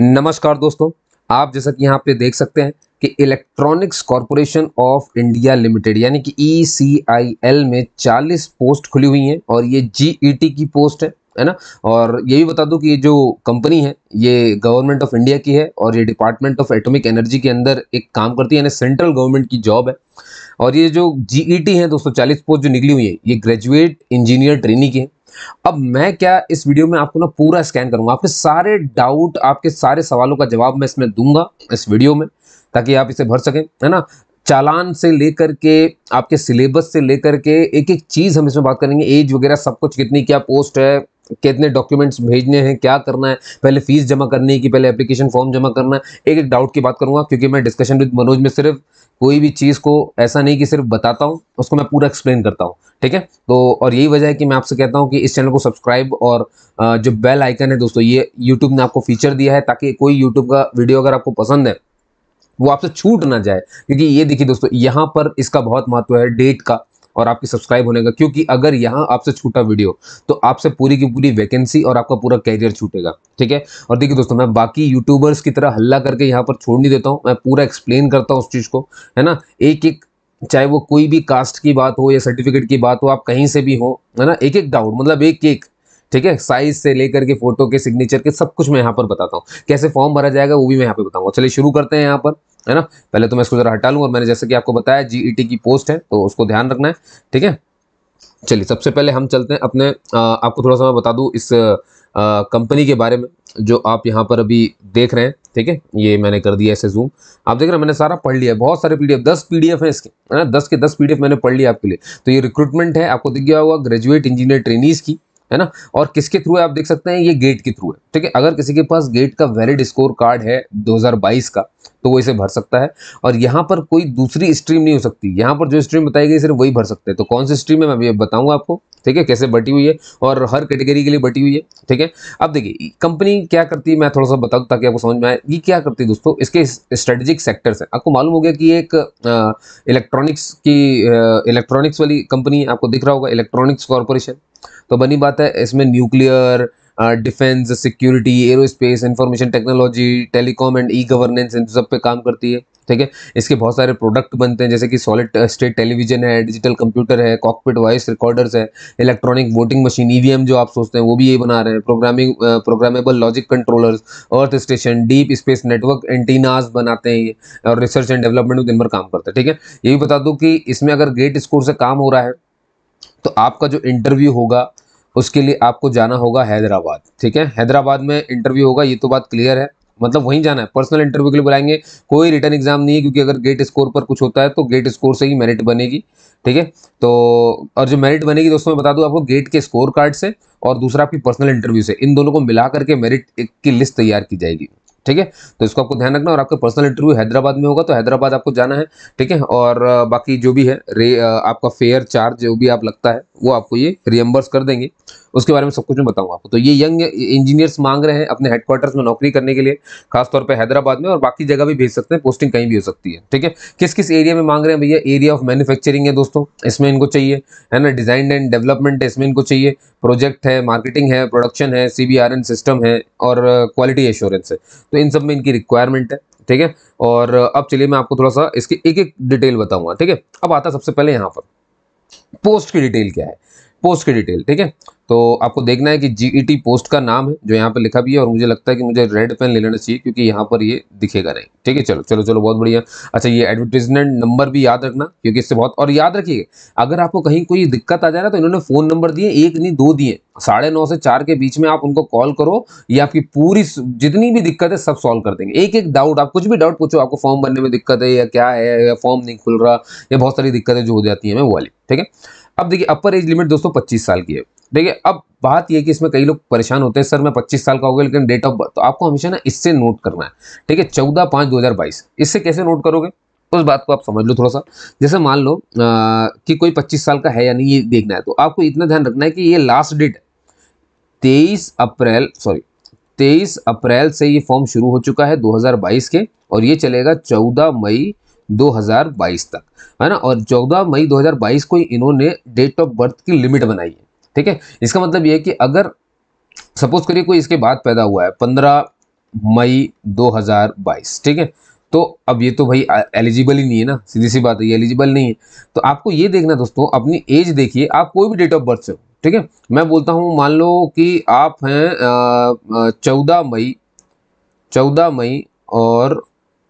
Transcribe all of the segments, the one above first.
नमस्कार दोस्तों आप जैसा कि यहाँ पे देख सकते हैं कि electronics corporation of India limited यानी कि ई e में 40 पोस्ट खुली हुई हैं और ये जी e की पोस्ट है है ना और ये भी बता दूं कि ये जो कंपनी है ये गवर्नमेंट ऑफ इंडिया की है और ये डिपार्टमेंट ऑफ एटॉमिक एनर्जी के अंदर एक काम करती है यानी सेंट्रल गवर्नमेंट की जॉब है और ये जो जी e है दोस्तों चालीस पोस्ट जो निकली हुई है ये ग्रेजुएट इंजीनियर ट्रेनिंग की है अब मैं क्या इस वीडियो में आपको ना पूरा स्कैन करूंगा आपके सारे डाउट आपके सारे सवालों का जवाब मैं इसमें दूंगा इस वीडियो में ताकि आप इसे भर सकें है ना चालान से लेकर के आपके सिलेबस से लेकर के एक एक चीज़ हम इसमें बात करेंगे एज वगैरह सब कुछ कितनी क्या पोस्ट है कितने डॉक्यूमेंट्स भेजने हैं क्या करना है पहले फीस जमा करनी है कि पहले एप्लीकेशन फॉर्म जमा करना है एक एक डाउट की बात करूंगा क्योंकि मैं डिस्कशन विद मनोज में सिर्फ कोई भी चीज़ को ऐसा नहीं कि सिर्फ बताता हूँ उसको मैं पूरा एक्सप्लेन करता हूँ ठीक है तो और यही वजह है कि मैं आपसे कहता हूँ कि इस चैनल को सब्सक्राइब और जो बेल आइकन है दोस्तों ये यूट्यूब ने आपको फीचर दिया है ताकि कोई यूट्यूब का वीडियो अगर आपको पसंद है वो आपसे छूट ना जाए क्योंकि ये देखिए दोस्तों यहाँ पर इसका बहुत महत्व है डेट का और आपकी सब्सक्राइब होने का क्योंकि अगर यहाँ आपसे छूटा वीडियो तो आपसे पूरी की पूरी वैकेंसी और आपका पूरा कैरियर छूटेगा ठीक है और देखिए दोस्तों मैं बाकी यूट्यूबर्स की तरह हल्ला करके यहाँ पर छोड़ नहीं देता हूँ मैं पूरा एक्सप्लेन करता हूँ उस चीज़ को है ना एक एक चाहे वो कोई भी कास्ट की बात हो या सर्टिफिकेट की बात हो आप कहीं से भी हो है ना एक एक डाउट मतलब एक एक ठीक है साइज से लेकर के फोटो के सिग्नेचर के सब कुछ मैं यहाँ पर बताता हूँ कैसे फॉर्म भरा जाएगा वो भी मैं यहाँ पे बताऊंगा चलिए शुरू करते हैं यहाँ पर है ना पहले तो मैं इसको जरा हटा लूँ और मैंने जैसे कि आपको बताया जी e की पोस्ट है तो उसको ध्यान रखना है ठीक है चलिए सबसे पहले हम चलते हैं अपने आ, आपको थोड़ा सा मैं बता दूँ इस कंपनी के बारे में जो आप यहाँ पर अभी देख रहे हैं ठीक है ये मैंने कर दिया ऐसे जूम आप देख रहे हैं मैंने सारा पढ़ लिया है बहुत सारे पीडीएफ दस पीडीएफ हैं इसके है ना दस के दस पीडीएफ मैंने पढ़ लिया आपके लिए तो ये रिक्रूटमेंट है आपको दिख गया हुआ ग्रेजुएट इंजीनियर ट्रेनीज की है ना और किसके थ्रू है आप देख सकते हैं ये गेट के थ्रू है ठीक है अगर किसी के पास गेट का वैलिड स्कोर कार्ड है 2022 का तो वो इसे भर सकता है और यहाँ पर कोई दूसरी स्ट्रीम नहीं हो सकती यहाँ पर जो स्ट्रीम बताई गई सिर्फ वही भर सकते हैं तो कौन सी स्ट्रीम है मैं बताऊंगा आपको ठीक है कैसे बटी हुई है और हर कैटेगरी के लिए बटी हुई है ठीक है अब देखिए कंपनी क्या करती है मैं थोड़ा सा बताऊँ ताकि आपको समझ में आए ये क्या करती है दोस्तों इसके स्ट्रेटेजिक सेक्टर्स हैं आपको मालूम हो गया कि एक इलेक्ट्रॉनिक्स की इलेक्ट्रॉनिक्स वाली कंपनी आपको दिख रहा होगा इलेक्ट्रॉनिक्स कॉरपोरेशन तो बनी बात है इसमें nuclear defence security aerospace information technology telecom and e governance इन सब पे काम करती है ठीक है इसके बहुत सारे प्रोडक्ट बनते हैं जैसे कि सॉलिड स्टेट टेलीविजन है डिजिटल कंप्यूटर है कॉकपिट वॉइस रिकॉर्डर्स है इलेक्ट्रॉनिक वोटिंग मशीन ईवीएम जो आप सोचते हैं वो भी ये बना रहे हैं programming programmable logic controllers earth station deep space network antennas बनाते हैं ये और रिसर्च एंड डेवलपमेंट में दिन भर काम करते हैं ठीक है ये भी बता दूँ कि इसमें अगर ग्रेट स्कोर से काम हो रहा है तो आपका जो इंटरव्यू होगा उसके लिए आपको जाना होगा हैदराबाद ठीक है हैदराबाद में इंटरव्यू होगा ये तो बात क्लियर है मतलब वहीं जाना है पर्सनल इंटरव्यू के लिए बुलाएंगे कोई रिटर्न एग्जाम नहीं है क्योंकि अगर गेट स्कोर पर कुछ होता है तो गेट स्कोर से ही मेरिट बनेगी ठीक है तो और जो मेरिट बनेगी दोस्तों मैं बता दूं आपको गेट के स्कोर कार्ड से और दूसरा आपकी पर्सनल इंटरव्यू से इन दोनों को मिला करके मेरिट की लिस्ट तैयार की जाएगी ठीक है तो इसको आपको ध्यान रखना और आपका पर्सनल इंटरव्यू हैदराबाद में होगा तो हैदराबाद आपको जाना है ठीक है और बाकी जो भी है आपका फेयर चार्ज जो भी आप लगता है वो आपको ये रियम्बर्स कर देंगे उसके बारे में सब कुछ मैं बताऊँ आपको तो ये यंग इंजीनियर्स मांग रहे हैं अपने हेडक्वार्टर्स में नौकरी करने के लिए खासतौर पर हैदराबाद में और बाकी जगह भी भेज सकते हैं पोस्टिंग कहीं भी हो सकती है ठीक है किस किस एरिया में मांग रहे हैं भैया एरिया ऑफ मैनुफैक्चरिंग है दोस्तों इसमें इनको चाहिए है ना डिज़ाइन एंड डेवलपमेंट है इसमें इनको चाहिए प्रोजेक्ट है मार्केटिंग है प्रोडक्शन है सी सिस्टम है और क्वालिटी एश्योरेंस है तो इन सब में इनकी रिक्वायरमेंट है ठीक है और अब चलिए मैं आपको थोड़ा सा इसकी एक एक डिटेल बताऊंगा ठीक है अब आता सबसे पहले यहाँ पर पोस्ट की डिटेल क्या है पोस्ट की डिटेल ठीक है तो आपको देखना है कि जी पोस्ट e का नाम है जो यहाँ पर लिखा भी है और मुझे लगता है कि मुझे रेड पेन ले लेना चाहिए क्योंकि यहाँ पर ये दिखेगा नहीं ठीक है चलो चलो चलो बहुत बढ़िया अच्छा ये एडवर्टीजमेंट नंबर भी याद रखना क्योंकि इससे बहुत और याद रखिएगा अगर आपको कहीं कोई दिक्कत आ जाए ना तो इन्होंने फ़ोन नंबर दिए एक नहीं दो दिए साढ़े नौ से चार के बीच में आप उनको कॉल करो ये आपकी पूरी जितनी भी दिक्कत है सब सॉल्व कर देंगे एक एक डाउट आप कुछ भी डाउट पूछो आपको फॉर्म भरने में दिक्कत है या क्या है या फॉर्म नहीं खुल रहा या बहुत सारी दिक्कतें जो हो जाती हैं वो वाली ठीक है अब देखिए अपर एज लिमिट दोस्तों पच्चीस साल की है देखिए अब बात यह कि इसमें कई लोग परेशान होते हैं सर मैं पच्चीस साल का हो गया लेकिन डेट ऑफ बर्थ तो आपको हमेशा ना इससे नोट करना है ठीक है चौदह पाँच दो हज़ार बाईस इससे कैसे नोट करोगे उस बात को आप समझ लो थोड़ा सा जैसे मान लो आ, कि कोई पच्चीस साल का है या नहीं ये देखना है तो आपको इतना ध्यान रखना है कि ये लास्ट डेट तेईस अप्रैल सॉरी तेईस अप्रैल से ये फॉर्म शुरू हो चुका है 2022 के और ये चलेगा 14 मई 2022 तक है ना और 14 मई 2022 को इन्होंने डेट ऑफ बर्थ की लिमिट बनाई है ठीक है इसका मतलब यह है कि अगर सपोज करिए कोई इसके बाद पैदा हुआ है पंद्रह मई 2022 ठीक है तो अब ये तो भाई एलिजिबल ही नहीं है ना सीधी सी बात है ये एलिजिबल नहीं है तो आपको ये देखना दोस्तों अपनी एज देखिए आप कोई भी डेट ऑफ बर्थ से हो ठीक है मैं बोलता हूँ मान लो कि आप हैं चौदह मई चौदह मई और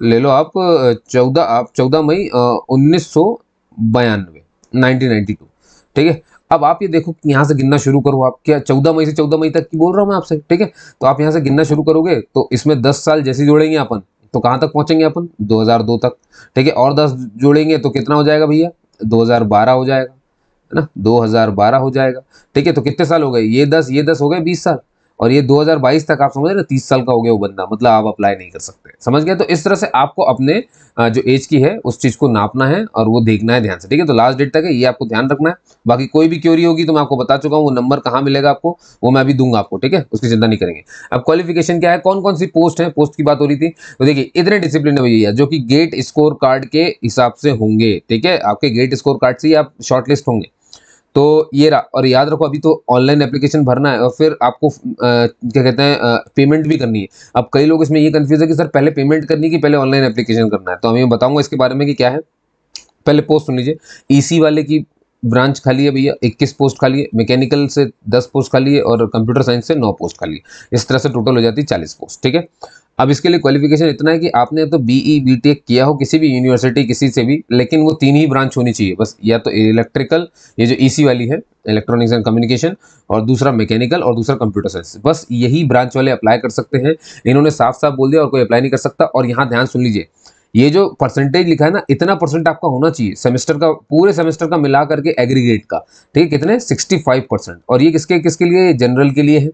ले लो आप चौदह आप चौदह मई उन्नीस सौ बयानवे नाइनटीन नाइन्टी टू ठीक है अब आप ये देखो कि यहाँ से गिनना शुरू करो आप क्या चौदह मई से चौदह मई तक की बोल रहा हूँ मैं आपसे ठीक है तो आप यहाँ से गिनना शुरू करोगे तो इसमें दस साल जैसे जोड़ेंगे अपन तो कहाँ तक पहुँचेंगे अपन 2002 तक ठीक है और दस जोड़ेंगे तो कितना हो जाएगा भैया 2012 हो जाएगा है ना 2012 हो जाएगा ठीक है तो कितने साल हो गए ये दस ये दस हो गए बीस साल और ये 2022 तक आप समझ रहे तीस साल का हो गया वो बंदा मतलब आप अप्लाई नहीं कर सकते समझ गए तो इस तरह से आपको अपने जो एज की है उस चीज़ को नापना है और वो देखना है ध्यान से ठीक है तो लास्ट डेट तक है ये आपको ध्यान रखना है बाकी कोई भी क्यूरी होगी तो मैं आपको बता चुका हूँ वो नंबर कहाँ मिलेगा आपको वो मैं अभी दूंगा आपको ठीक है उसकी चिंता नहीं करेंगे अब क्वालिफिकेशन क्या है कौन कौन सी पोस्ट है पोस्ट की बात हो रही थी तो देखिए इतने डिसिप्लिन भैया है जो कि गेट स्कोर कार्ड के हिसाब से होंगे ठीक है आपके गेट स्कोर कार्ड से ही आप शॉर्टलिस्ट होंगे तो ये रहा और याद रखो अभी तो ऑनलाइन एप्लीकेशन भरना है और फिर आपको क्या कहते हैं पेमेंट भी करनी है अब कई लोग इसमें ये कन्फ्यूज़ है कि सर पहले पेमेंट करनी कि पहले ऑनलाइन एप्लीकेशन करना है तो मैं बताऊंगा इसके बारे में कि क्या है पहले पोस्ट सुन लीजिए ईसी e वाले की ब्रांच खाली है भैया 21 पोस्ट खाली है मैकेनिकल से 10 पोस्ट खाली है और कंप्यूटर साइंस से 9 पोस्ट खाली है इस तरह से टोटल हो जाती है 40 पोस्ट ठीक है अब इसके लिए क्वालिफिकेशन इतना है कि आपने तो बीई बीटेक e, e किया हो किसी भी यूनिवर्सिटी किसी से भी लेकिन वो तीन ही ब्रांच होनी चाहिए बस या तो इलेक्ट्रिकल ये जो ईसी e वाली है इलेक्ट्रॉनिक्स एंड कम्युनिकेशन और दूसरा मैकेनिकल और दूसरा कंप्यूटर साइंस बस यही ब्रांच वाले अप्लाई कर सकते हैं इन्होंने साफ साफ बोल दिया और कोई अप्लाई नहीं कर सकता और यहाँ ध्यान सुन लीजिए ये जो परसेंटेज लिखा है ना इतना परसेंट आपका होना चाहिए सेमेस्टर का पूरे सेमेस्टर का मिला करके एग्रीगेट का ठीक है कितने सिक्सटी परसेंट और ये किसके किसके लिए जनरल के लिए है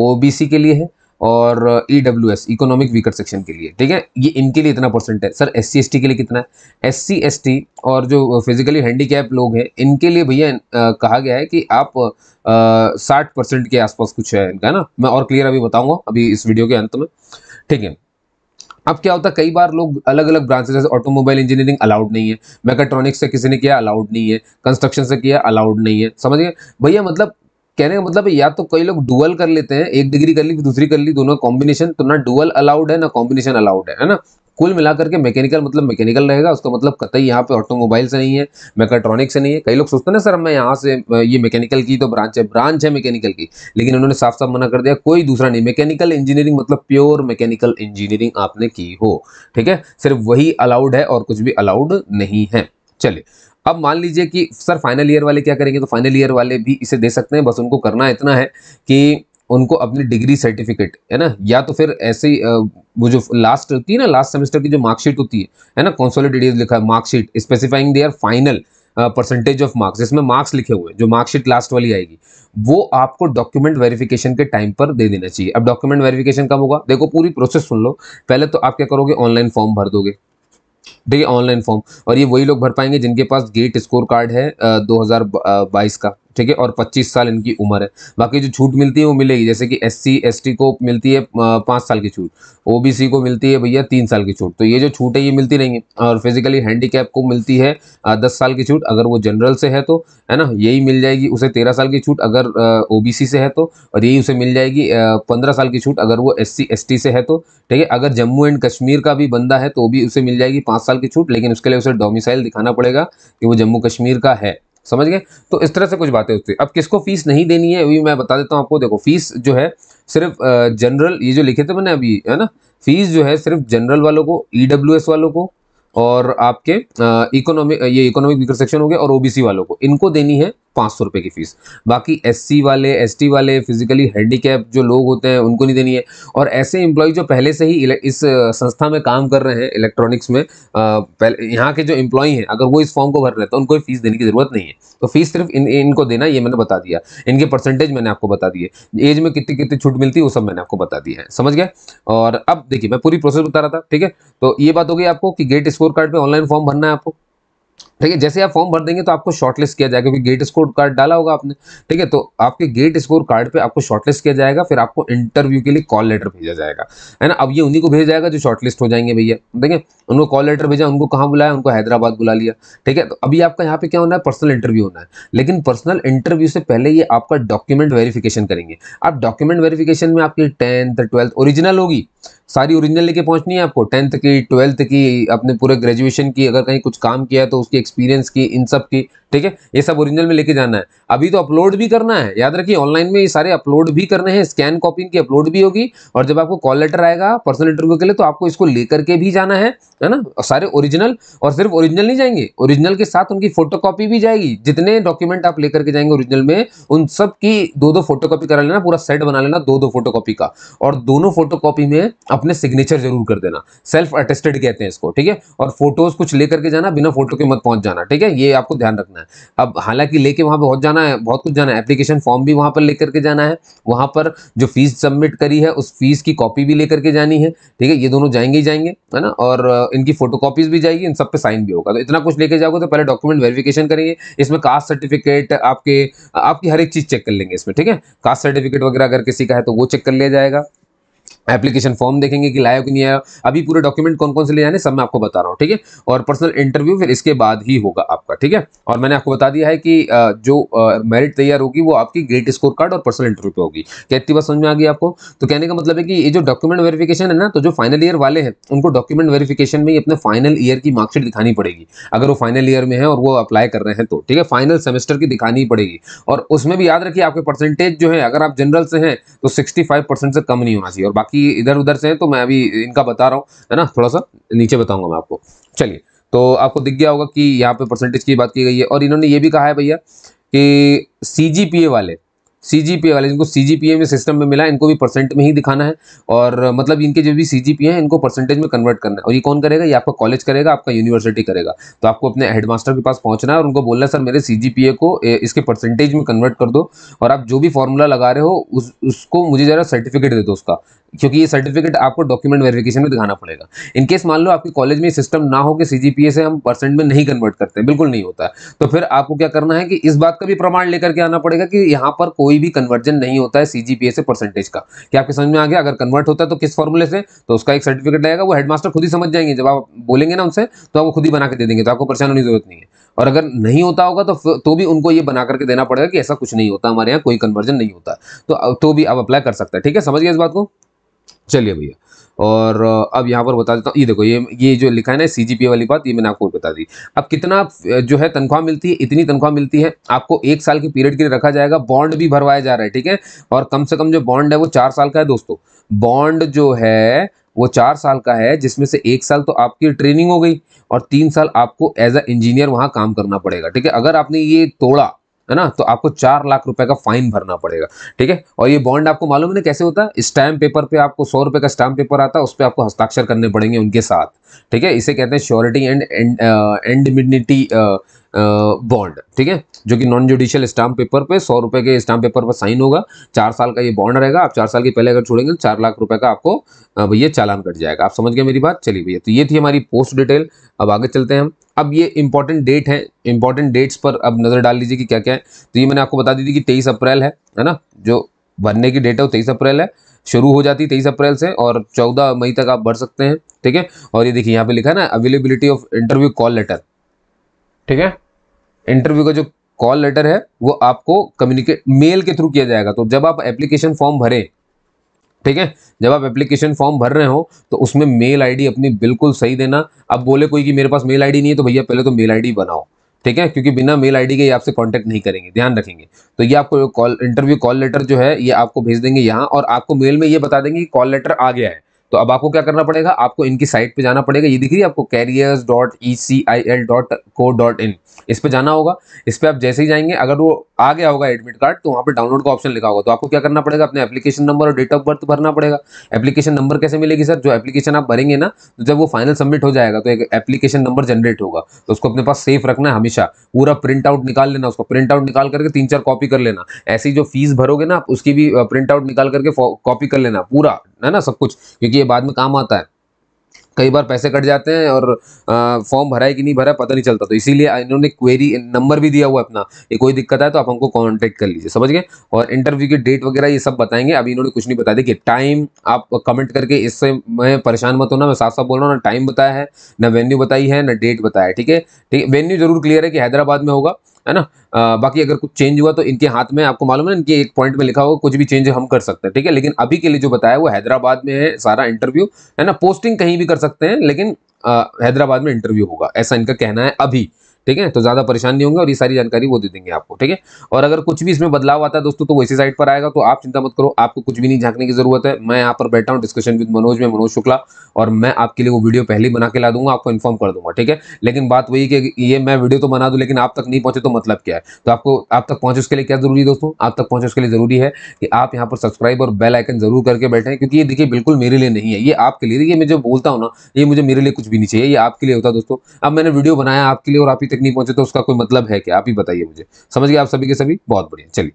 ओ के लिए है और E W S economic weaker section के लिए ठीक है ये इनके लिए इतना परसेंट है sir S C S T के लिए कितना है एस सी एस टी और जो फिजिकली uh, हैंडीकैप लोग हैं इनके लिए भैया uh, कहा गया है कि आप uh, साठ परसेंट के आसपास कुछ है इनका है ना मैं और क्लियर अभी बताऊंगा अभी इस वीडियो के अंत में ठीक है अब क्या होता है कई बार लोग अलग अलग ब्रांचेस जैसे ऑटोमोबाइल इंजीनियरिंग अलाउड नहीं है मैकेट्रॉनिक्स से किसी ने किया अलाउड नहीं है कंस्ट्रक्शन से किया अलाउड नहीं है समझिए भैया मतलब कहने का मतलब या तो कई लोग डुअल कर लेते हैं एक डिग्री कर ली दूसरी कर ली दोनों कॉम्बिनेशन तो ना डुअल अलाउड है ना कॉम्बिनेशन अलाउड है है ना कुल मिलाकर के मैकेनिकल मतलब मैकेनिकल रहेगा उसका मतलब कतई यहाँ पे ऑटोमोबाइल से नहीं है मेकाट्रॉनिक से नहीं है कई लोग सोचते ना सर मैं यहाँ से ये मैकेनिकल की तो ब्रांच है ब्रांच है मैकेनिकल की लेकिन उन्होंने साफ साफ मना कर दिया कोई दूसरा नहीं मैकेनिकल इंजीनियरिंग मतलब प्योर मैकेनिकल इंजीनियरिंग आपने की हो ठीक है सिर्फ वही अलाउड है और कुछ भी अलाउड नहीं है चलिए अब मान लीजिए कि सर फाइनल ईयर वाले क्या करेंगे तो फाइनल ईयर वाले भी इसे दे सकते हैं बस उनको करना इतना है कि उनको अपनी डिग्री सर्टिफिकेट है ना या तो फिर ऐसे ही वो जो लास्ट होती है ना लास्ट सेमेस्टर की जो मार्कशीट होती है है ना कॉन्सोलिडेटेड लिखा है marksheet specifying their final percentage of marks जिसमें मार्क्स लिखे हुए हैं जो मार्कशीट लास्ट वाली आएगी वो आपको डॉक्यूमेंट वेरिफिकेशन के टाइम पर दे देना चाहिए अब डॉक्यूमेंट वेरिफिकेशन कब होगा देखो पूरी प्रोसेस सुन लो पहले तो आप क्या करोगे ऑनलाइन फॉर्म भर दोगे देखिए ऑनलाइन फॉर्म और ये वही लोग भर पाएंगे जिनके पास गेट स्कोर कार्ड है दो का ठीक है और पच्चीस साल इनकी उम्र है बाकी जो छूट मिलती है वो मिलेगी जैसे कि एस सी को मिलती है पाँच साल की छूट ओ को मिलती है भैया तीन साल की छूट तो ये जो छूट है ये मिलती रहेंगी और फिजिकली हैंडीकैप को मिलती है दस साल की छूट अगर वो जनरल से है तो है ना यही मिल जाएगी उसे तेरह साल की छूट अगर ओ से है तो और यही उसे मिल जाएगी पंद्रह साल की छूट अगर वो एस सी से है तो ठीक है अगर जम्मू एंड कश्मीर का भी बंदा है तो भी उसे मिल जाएगी पाँच साल की छूट लेकिन उसके लिए उसे डोमिसाइल दिखाना पड़ेगा कि वो जम्मू कश्मीर का है समझ गए तो इस तरह से कुछ बातें होती है अब किसको फीस नहीं देनी है अभी मैं बता देता हूँ आपको देखो फीस जो है सिर्फ जनरल ये जो लिखे थे मैंने अभी है ना फीस जो है सिर्फ जनरल वालों को ई e वालों को और आपके इकोनॉमिक ये इकोनॉमिक वीकर सेक्शन हो गया और ओबीसी वालों को इनको देनी है पाँच सौ रुपये की फ़ीस बाकी एससी वाले एसटी वाले फिजिकली हैंडीकैप जो लोग होते हैं उनको नहीं देनी है और ऐसे एम्प्लॉय जो पहले से ही इस संस्था में काम कर रहे हैं इलेक्ट्रॉनिक्स में पहले यहाँ के जो एम्प्लॉय हैं अगर वो इस फॉर्म को भर रहे हैं तो उनको फीस देने की ज़रूरत नहीं है तो फीस सिर्फ इन इनको देना ये मैंने बता दिया इनके परसेंटेज मैंने आपको बता दिए एज में कितनी कितनी छूट मिलती है वो सब मैंने आपको बता दिया है समझ गया और अब देखिए मैं पूरी प्रोसेस बता रहा था ठीक है तो ये बात हो गई आपको कि गेट स्कोर कार्ड पर ऑनलाइन फॉर्म भरना है आपको ठीक है जैसे आप फॉर्म भर देंगे तो आपको शॉर्टलिस्ट किया जाएगा क्योंकि गेट स्कोर कार्ड डाला होगा आपने ठीक है तो आपके गेट स्कोर कार्ड पे आपको शॉर्टलिस्ट किया जाएगा फिर आपको इंटरव्यू के लिए कॉल लेटर भेजा जाएगा है ना अब ये उन्हीं को भेजा जाएगा जो शॉर्टलिस्ट हो जाएंगे भैया ठीक है उनको कॉल लेटर भेजा उनको कहाँ बुलाया उनको हैदराबाद बुला लिया ठीक है तो अभी आपका यहाँ पे क्या होना है पर्सनल इंटरव्यू होना है लेकिन पर्सनल इंटरव्यू से पहले ये आपका डॉक्यूमेंट वेरिफिकेशन करेंगे आप डॉक्यूमेंट वेरिफिकेशन में आपकी टेंथ ट्वेल्थ ओरिजिनल होगी सारी ओरिजिनल लेके पहुंचनी है आपको टेंथ की ट्वेल्थ की अपने पूरे ग्रेजुएशन की अगर कहीं कुछ काम किया है तो उसकी एक्सपीरियंस की इन सब की ठीक है ये सब ओरिजिनल में लेके जाना है अभी तो अपलोड भी करना है याद रखिए ऑनलाइन में ये सारे अपलोड भी करने हैं स्कैन कॉपी की अपलोड भी होगी और जब आपको कॉल लेटर आएगा पर्सनल इंटरव्यू के लिए तो आपको इसको लेकर के भी जाना है है ना और सारे ओरिजिनल और सिर्फ ओरिजिनल नहीं जाएंगे ओरिजिनल के साथ उनकी फोटोकॉपी भी जाएगी जितने डॉक्यूमेंट आप लेकर के जाएंगे ओरिजिनल में उन सब की दो दो फोटोकॉपी करा लेना पूरा सेट बना लेना दो दो फोटोकॉपी का और दोनों फोटोकॉपी में अपने सिग्नेचर जरूर कर देना सेल्फ अटेस्टेड कहते हैं इसको ठीक है और फोटोज कुछ लेकर के जाना बिना फोटो के मत पहुंच जाना ठीक है ये आपको ध्यान रखना है अब हालांकि लेके वहाँ बहुत जाना है बहुत कुछ जाना है एप्लीकेशन फॉर्म भी वहां पर लेकर के जाना है वहां पर जो फीस सबमिट करी है उस फीस की कॉपी भी लेकर के जानी है ठीक है ये दोनों जाएंगे ही जाएंगे है ना और इनकी फोटो भी जाएगी इन सब पे साइन भी होगा तो इतना कुछ लेके जाओगे तो पहले डॉक्यूमेंट वेरिफिकेशन करेंगे इसमें कास्ट सर्टिफिकेट आपके आपकी हर एक चीज़ चेक कर लेंगे इसमें ठीक है कास्ट सर्टिफिकेट वगैरह अगर किसी का है तो वो चेक कर लिया जाएगा एप्लीकेशन फॉर्म देखेंगे कि लाया कि नहीं आया अभी पूरे डॉक्यूमेंट कौन कौन से ले जाने सब मैं आपको बता रहा हूँ ठीक है और पर्सनल इंटरव्यू फिर इसके बाद ही होगा आपका ठीक है और मैंने आपको बता दिया है कि जो मेरिट तैयार होगी वो आपकी ग्रेट स्कोर कार्ड और पर्सनल इंटरव्यू पे होगी क्या इतनी बात समझ में आ गई आपको तो कहने का मतलब है कि ये जो डॉक्यूमेंट वेरिफिकेशन है ना तो जो फाइनल ईयर वाले हैं उनको डॉक्यूमेंट वेरिफिकेशन में ही अपने फाइनल ईयर की मार्कशीट दिखानी पड़ेगी अगर वो फाइनल ईयर में है और वो अप्लाई कर रहे हैं तो ठीक है फाइनल सेमेस्टर की दिखानी पड़ेगी और उसमें भी याद रखिए आपके परसेंटेज जो है अगर आप जनरल से हैं तो सिक्सटी से कम नहीं होना चाहिए और बाकी कि इधर उधर से है तो मैं अभी इनका बता रहा हूँ है ना थोड़ा सा नीचे बताऊंगा मैं आपको चलिए तो आपको दिख गया होगा कि यहाँ पे परसेंटेज की बात की गई है और इन्होंने ये भी कहा है भैया कि सी वाले सी वाले जिनको सी में सिस्टम में मिला इनको भी परसेंट में ही दिखाना है और मतलब इनके जो भी सी हैं इनको परसेंटेज में कन्वर्ट करना है और ये कौन करेगा ये आपका कॉलेज करेगा आपका यूनिवर्सिटी करेगा तो आपको अपने हेडमास्टर के पास पहुंचना है और उनको बोलना सर मेरे सी को इसके परसेंटेज में कन्वर्ट कर दो और आप जो भी फॉर्मूला लगा रहे हो उस उसको मुझे ज़रा सर्टिफिकेट दे दो उसका क्योंकि ये सर्टिफिकेट आपको डॉक्यूमेंट वेरिफिकेशन में दिखाना पड़ेगा इन केस मान लो आपके कॉलेज में सिस्टम ना हो कि सी से हम परसेंट में नहीं कन्वर्ट करते बिल्कुल नहीं होता है तो फिर आपको क्या करना है कि इस बात का भी प्रमाण लेकर के आना पड़ेगा कि यहाँ पर कोई कोई भी कन्वर्जन नहीं होता है सीजीपीए से परसेंटेज का क्या आपके समझ में आ गया अगर कन्वर्ट होता है तो किस फॉर्मूले से तो उसका एक सर्टिफिकेट लगेगा वो हेडमास्टर खुद ही समझ जाएंगे जब आप बोलेंगे ना उनसे तो आपको खुद ही बना के दे देंगे तो आपको परेशान होने की जरूरत नहीं है और अगर नहीं होता होगा तो तो भी उनको ये बना करके देना पड़ेगा कि ऐसा कुछ नहीं होता हमारे यहाँ कोई कन्वर्जन नहीं होता तो तो भी आप अप्लाई कर सकते हैं ठीक है समझ गए इस बात को चलिए भैया और अब यहाँ पर बता देता हूँ ये देखो ये ये जो लिखा है ना सी वाली बात ये मैंने आपको बता दी अब कितना जो है तनख्वाह मिलती है इतनी तनख्वाह मिलती है आपको एक साल की पीरियड के लिए रखा जाएगा बॉन्ड भी भरवाया जा रहा है ठीक है और कम से कम जो बॉन्ड है वो चार साल का है दोस्तों बॉन्ड जो है वो चार साल का है जिसमें से एक साल तो आपकी ट्रेनिंग हो गई और तीन साल आपको एज अ इंजीनियर वहाँ काम करना पड़ेगा ठीक है अगर आपने ये तोड़ा है ना तो आपको चार लाख रुपए का फाइन भरना पड़ेगा ठीक है और ये बॉन्ड आपको मालूम है ना कैसे होता है स्टैम्प पेपर पे आपको सौ रुपए का स्टैम्प पेपर आता है उस पर आपको हस्ताक्षर करने पड़ेंगे उनके साथ ठीक है इसे कहते हैं surety and and indemnity and, bond ठीक है जो कि नॉन जुडिशियल स्टाम्प पेपर पे सौ रुपए के स्टाम्प पेपर पर साइन होगा चार साल का ये बॉन्ड रहेगा आप चार साल के पहले अगर छोड़ेंगे तो चार लाख रुपए का आपको भैया चालान कट जाएगा आप समझ गए मेरी बात चलिए भैया तो ये थी हमारी पोस्ट डिटेल अब आगे चलते हैं हम अब ये इंपॉर्टेंट डेट है इंपॉर्टेंट डेट्स पर अब नज़र डाल लीजिए कि क्या क्या है तो ये मैंने आपको बता दी थी कि तेईस अप्रैल है है ना जो भरने की डेट है वो तेईस अप्रैल है शुरू हो जाती है तेईस अप्रैल से और चौदह मई तक आप भर सकते हैं ठीक है और ये देखिए यहाँ पे लिखा है ना availability of interview call letter ठीक है इंटरव्यू का जो कॉल लेटर है वो आपको कम्युनिकेट मेल के थ्रू किया जाएगा तो जब आप एप्लीकेशन फॉर्म भरें ठीक है जब आप एप्लीकेशन फॉर्म भर रहे हो तो उसमें मेल आईडी अपनी बिल्कुल सही देना अब बोले कोई कि मेरे पास मेल आईडी नहीं है तो भैया पहले तो मेल आईडी बनाओ ठीक है क्योंकि बिना मेल आईडी के ये आपसे कांटेक्ट नहीं करेंगे ध्यान रखेंगे तो ये आपको कॉल इंटरव्यू कॉल लेटर जो है ये आपको भेज देंगे यहाँ और आपको मेल में ये बता देंगे कि कॉल लेटर आ गया है तो अब आपको क्या करना पड़ेगा आपको इनकी साइट पे जाना पड़ेगा ये दिख रही है आपको careers dot E C I L dot co dot in इस पर जाना होगा इस पर आप जैसे ही जाएंगे अगर वो आ गया होगा एडमिट कार्ड तो वहाँ पर डाउनलोड का ऑप्शन लिखा होगा तो आपको क्या करना पड़ेगा अपने एप्लीकेशन नंबर और डेट ऑफ बर्थ भरना पड़ेगा एप्लीकेशन नंबर कैसे मिलेगी सर जो एप्लीकेशन आप भरेंगे ना तो जब वो फाइनल सबमिट हो जाएगा तो एक एप्लीकेशन नंबर जनरेट होगा तो उसको अपने पास सेफ रखना है हमेशा पूरा प्रिंट आउट निकाल लेना उसको प्रिंट आउट निकाल करके तीन चार कॉपी कर लेना ऐसी जो फीस भरोगे ना आप उसकी भी प्रिंट आउट निकाल करके कॉपी कर लेना पूरा है ना सब कुछ क्योंकि ये बाद में काम आता है कई बार पैसे कट जाते हैं और फॉर्म भरा है कि नहीं भरा पता नहीं चलता तो इसीलिए इन्होंने क्वेरी नंबर भी दिया हुआ अपना ये कोई दिक्कत है तो आप हमको कांटेक्ट कर लीजिए समझ गए और इंटरव्यू की डेट वगैरह ये सब बताएंगे अभी इन्होंने कुछ नहीं बताया देखिए टाइम आप कमेंट करके इससे मैं परेशान मत होना मैं साफ साफ बोल रहा हूँ ना टाइम बताया है ना वेन्यू बताई है ना डेट बताया ठीक है ठीक है वेन्यू जरूर क्लियर है कि हैदराबाद में होगा है ना आ, बाकी अगर कुछ चेंज हुआ तो इनके हाथ में आपको मालूम है इनके एक पॉइंट में लिखा होगा कुछ भी चेंज हम कर सकते हैं ठीक है लेकिन अभी के लिए जो बताया वो हैदराबाद में है सारा इंटरव्यू है ना पोस्टिंग कहीं भी कर सकते हैं लेकिन हैदराबाद में इंटरव्यू होगा ऐसा इनका कहना है अभी ठीक है तो ज़्यादा परेशान नहीं होंगे और ये सारी जानकारी वो दे देंगे आपको ठीक है और अगर कुछ भी इसमें बदलाव आता है दोस्तों तो वैसी साइड पर आएगा तो आप चिंता मत करो आपको कुछ भी नहीं झांकने की जरूरत है मैं यहाँ पर बैठा हूँ डिस्कशन विद मनोज में मनोज शुक्ला और मैं आपके लिए वो वीडियो पहले ही बना के ला दूंगा आपको इन्फॉर्म कर दूंगा ठीक है लेकिन बात वही कि ये मैं वीडियो तो बना दूँ लेकिन आप तक नहीं पहुंचे तो मतलब क्या है तो आपको आप तक पहुंचे उसके लिए क्या जरूरी है दोस्तों आप तक पहुंचे उसके लिए जरूरी है कि आप यहाँ पर सब्सक्राइब और बेल आइकन जरूर करके बैठे क्योंकि ये देखिए बिल्कुल मेरे लिए नहीं है ये आपके लिए ये मैं जो बोलता हूँ ना ये मुझे मेरे लिए कुछ भी नहीं चाहिए ये आपके लिए होता है दोस्तों अब मैंने वीडियो बनाया आपके लिए और आप अभी तक नहीं पहुंचे तो उसका कोई मतलब है क्या आप ही बताइए मुझे समझ गए आप सभी के सभी बहुत बढ़िया चलिए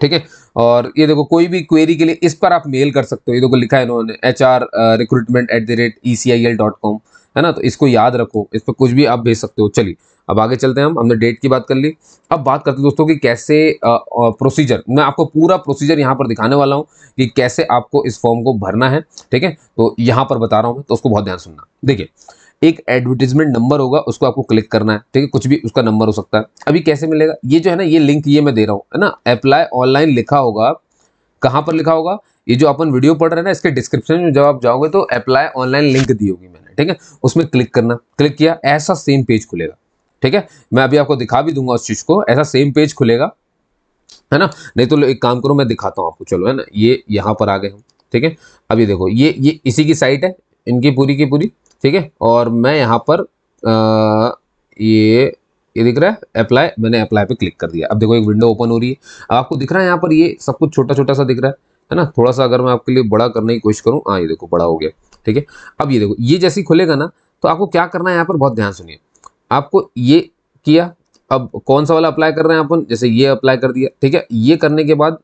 ठीक है और ये देखो कोई भी क्वेरी के लिए इस पर आप मेल कर सकते हो ये देखो लिखा है इन्होंने H R recruitment at the rate E C I L dot com है ना तो इसको याद रखो इस पर कुछ भी आप भेज सकते हो चलिए अब आगे चलते हैं हम हमने डेट की बात कर ली अब बात करते हैं दोस्तों कि कैसे प्रोसीजर मैं आपको पूरा प्रोसीजर यहाँ पर दिखाने वाला हूँ कि कैसे आपको इस फॉर्म को भरना है ठीक है तो यहाँ पर बता रहा हूँ मैं तो उसको बहुत ध्यान सुनना देखिए एक एडवर्टीजमेंट नंबर होगा उसको आपको क्लिक करना है ठीक है कुछ भी उसका नंबर हो सकता है अभी कैसे मिलेगा ये जो है ना ये लिंक ये मैं दे रहा हूँ है ना अप्लाई ऑनलाइन लिखा होगा कहाँ पर लिखा होगा ये जो अपन वीडियो पढ़ रहे हैं ना इसके डिस्क्रिप्शन में जब आप जाओगे तो अप्लाई ऑनलाइन लिंक दी होगी मैंने ठीक है उसमें क्लिक करना क्लिक किया ऐसा सेम पेज खुलेगा ठीक है मैं अभी आपको दिखा भी दूंगा उस चीज़ को ऐसा सेम पेज खुलेगा है ना नहीं तो एक काम करो मैं दिखाता हूँ आपको चलो है ना ये यहाँ पर आ गए हम ठीक है अभी देखो ये ये इसी की साइट है इनकी पूरी की पूरी ठीक है और मैं यहाँ पर आ, ये ये दिख रहा है अप्लाई मैंने अप्लाई पे क्लिक कर दिया अब देखो एक विंडो ओपन हो रही है अब आपको दिख रहा है यहाँ पर ये सब कुछ छोटा छोटा सा दिख रहा है है ना थोड़ा सा अगर मैं आपके लिए बड़ा करने की कोशिश करूँ हाँ ये देखो बड़ा हो गया ठीक है अब ये देखो ये जैसे खुलेगा ना तो आपको क्या करना है यहाँ पर बहुत ध्यान सुनिए आपको ये किया अब कौन सा वाला अप्लाई कर रहे हैं अपन जैसे ये अप्लाई कर दिया ठीक है ये करने के बाद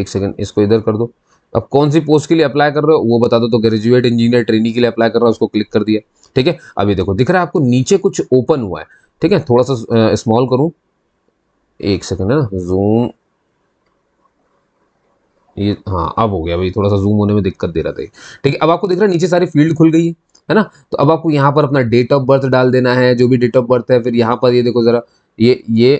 एक सेकेंड इसको इधर कर दो अब कौन सी पोस्ट के लिए अप्लाई कर रहे हो वो बता दो तो ग्रेजुएट इंजीनियर ट्रेनिंग के लिए अप्लाई कर रहा है उसको क्लिक कर दिया ठीक है अभी देखो दिख रहा है आपको नीचे कुछ ओपन हुआ है ठीक है थोड़ा सा स्मॉल करूं एक सेकेंड है ना जूम ये हाँ अब हो गया भाई थोड़ा सा जूम होने में दिक्कत दे रहा था ठीक है अब आपको दिख रहा है नीचे सारी फील्ड खुल गई है है ना तो अब आपको यहाँ पर अपना डेट ऑफ बर्थ डाल देना है जो भी डेट ऑफ बर्थ है फिर यहाँ पर ये देखो ज़रा ये ये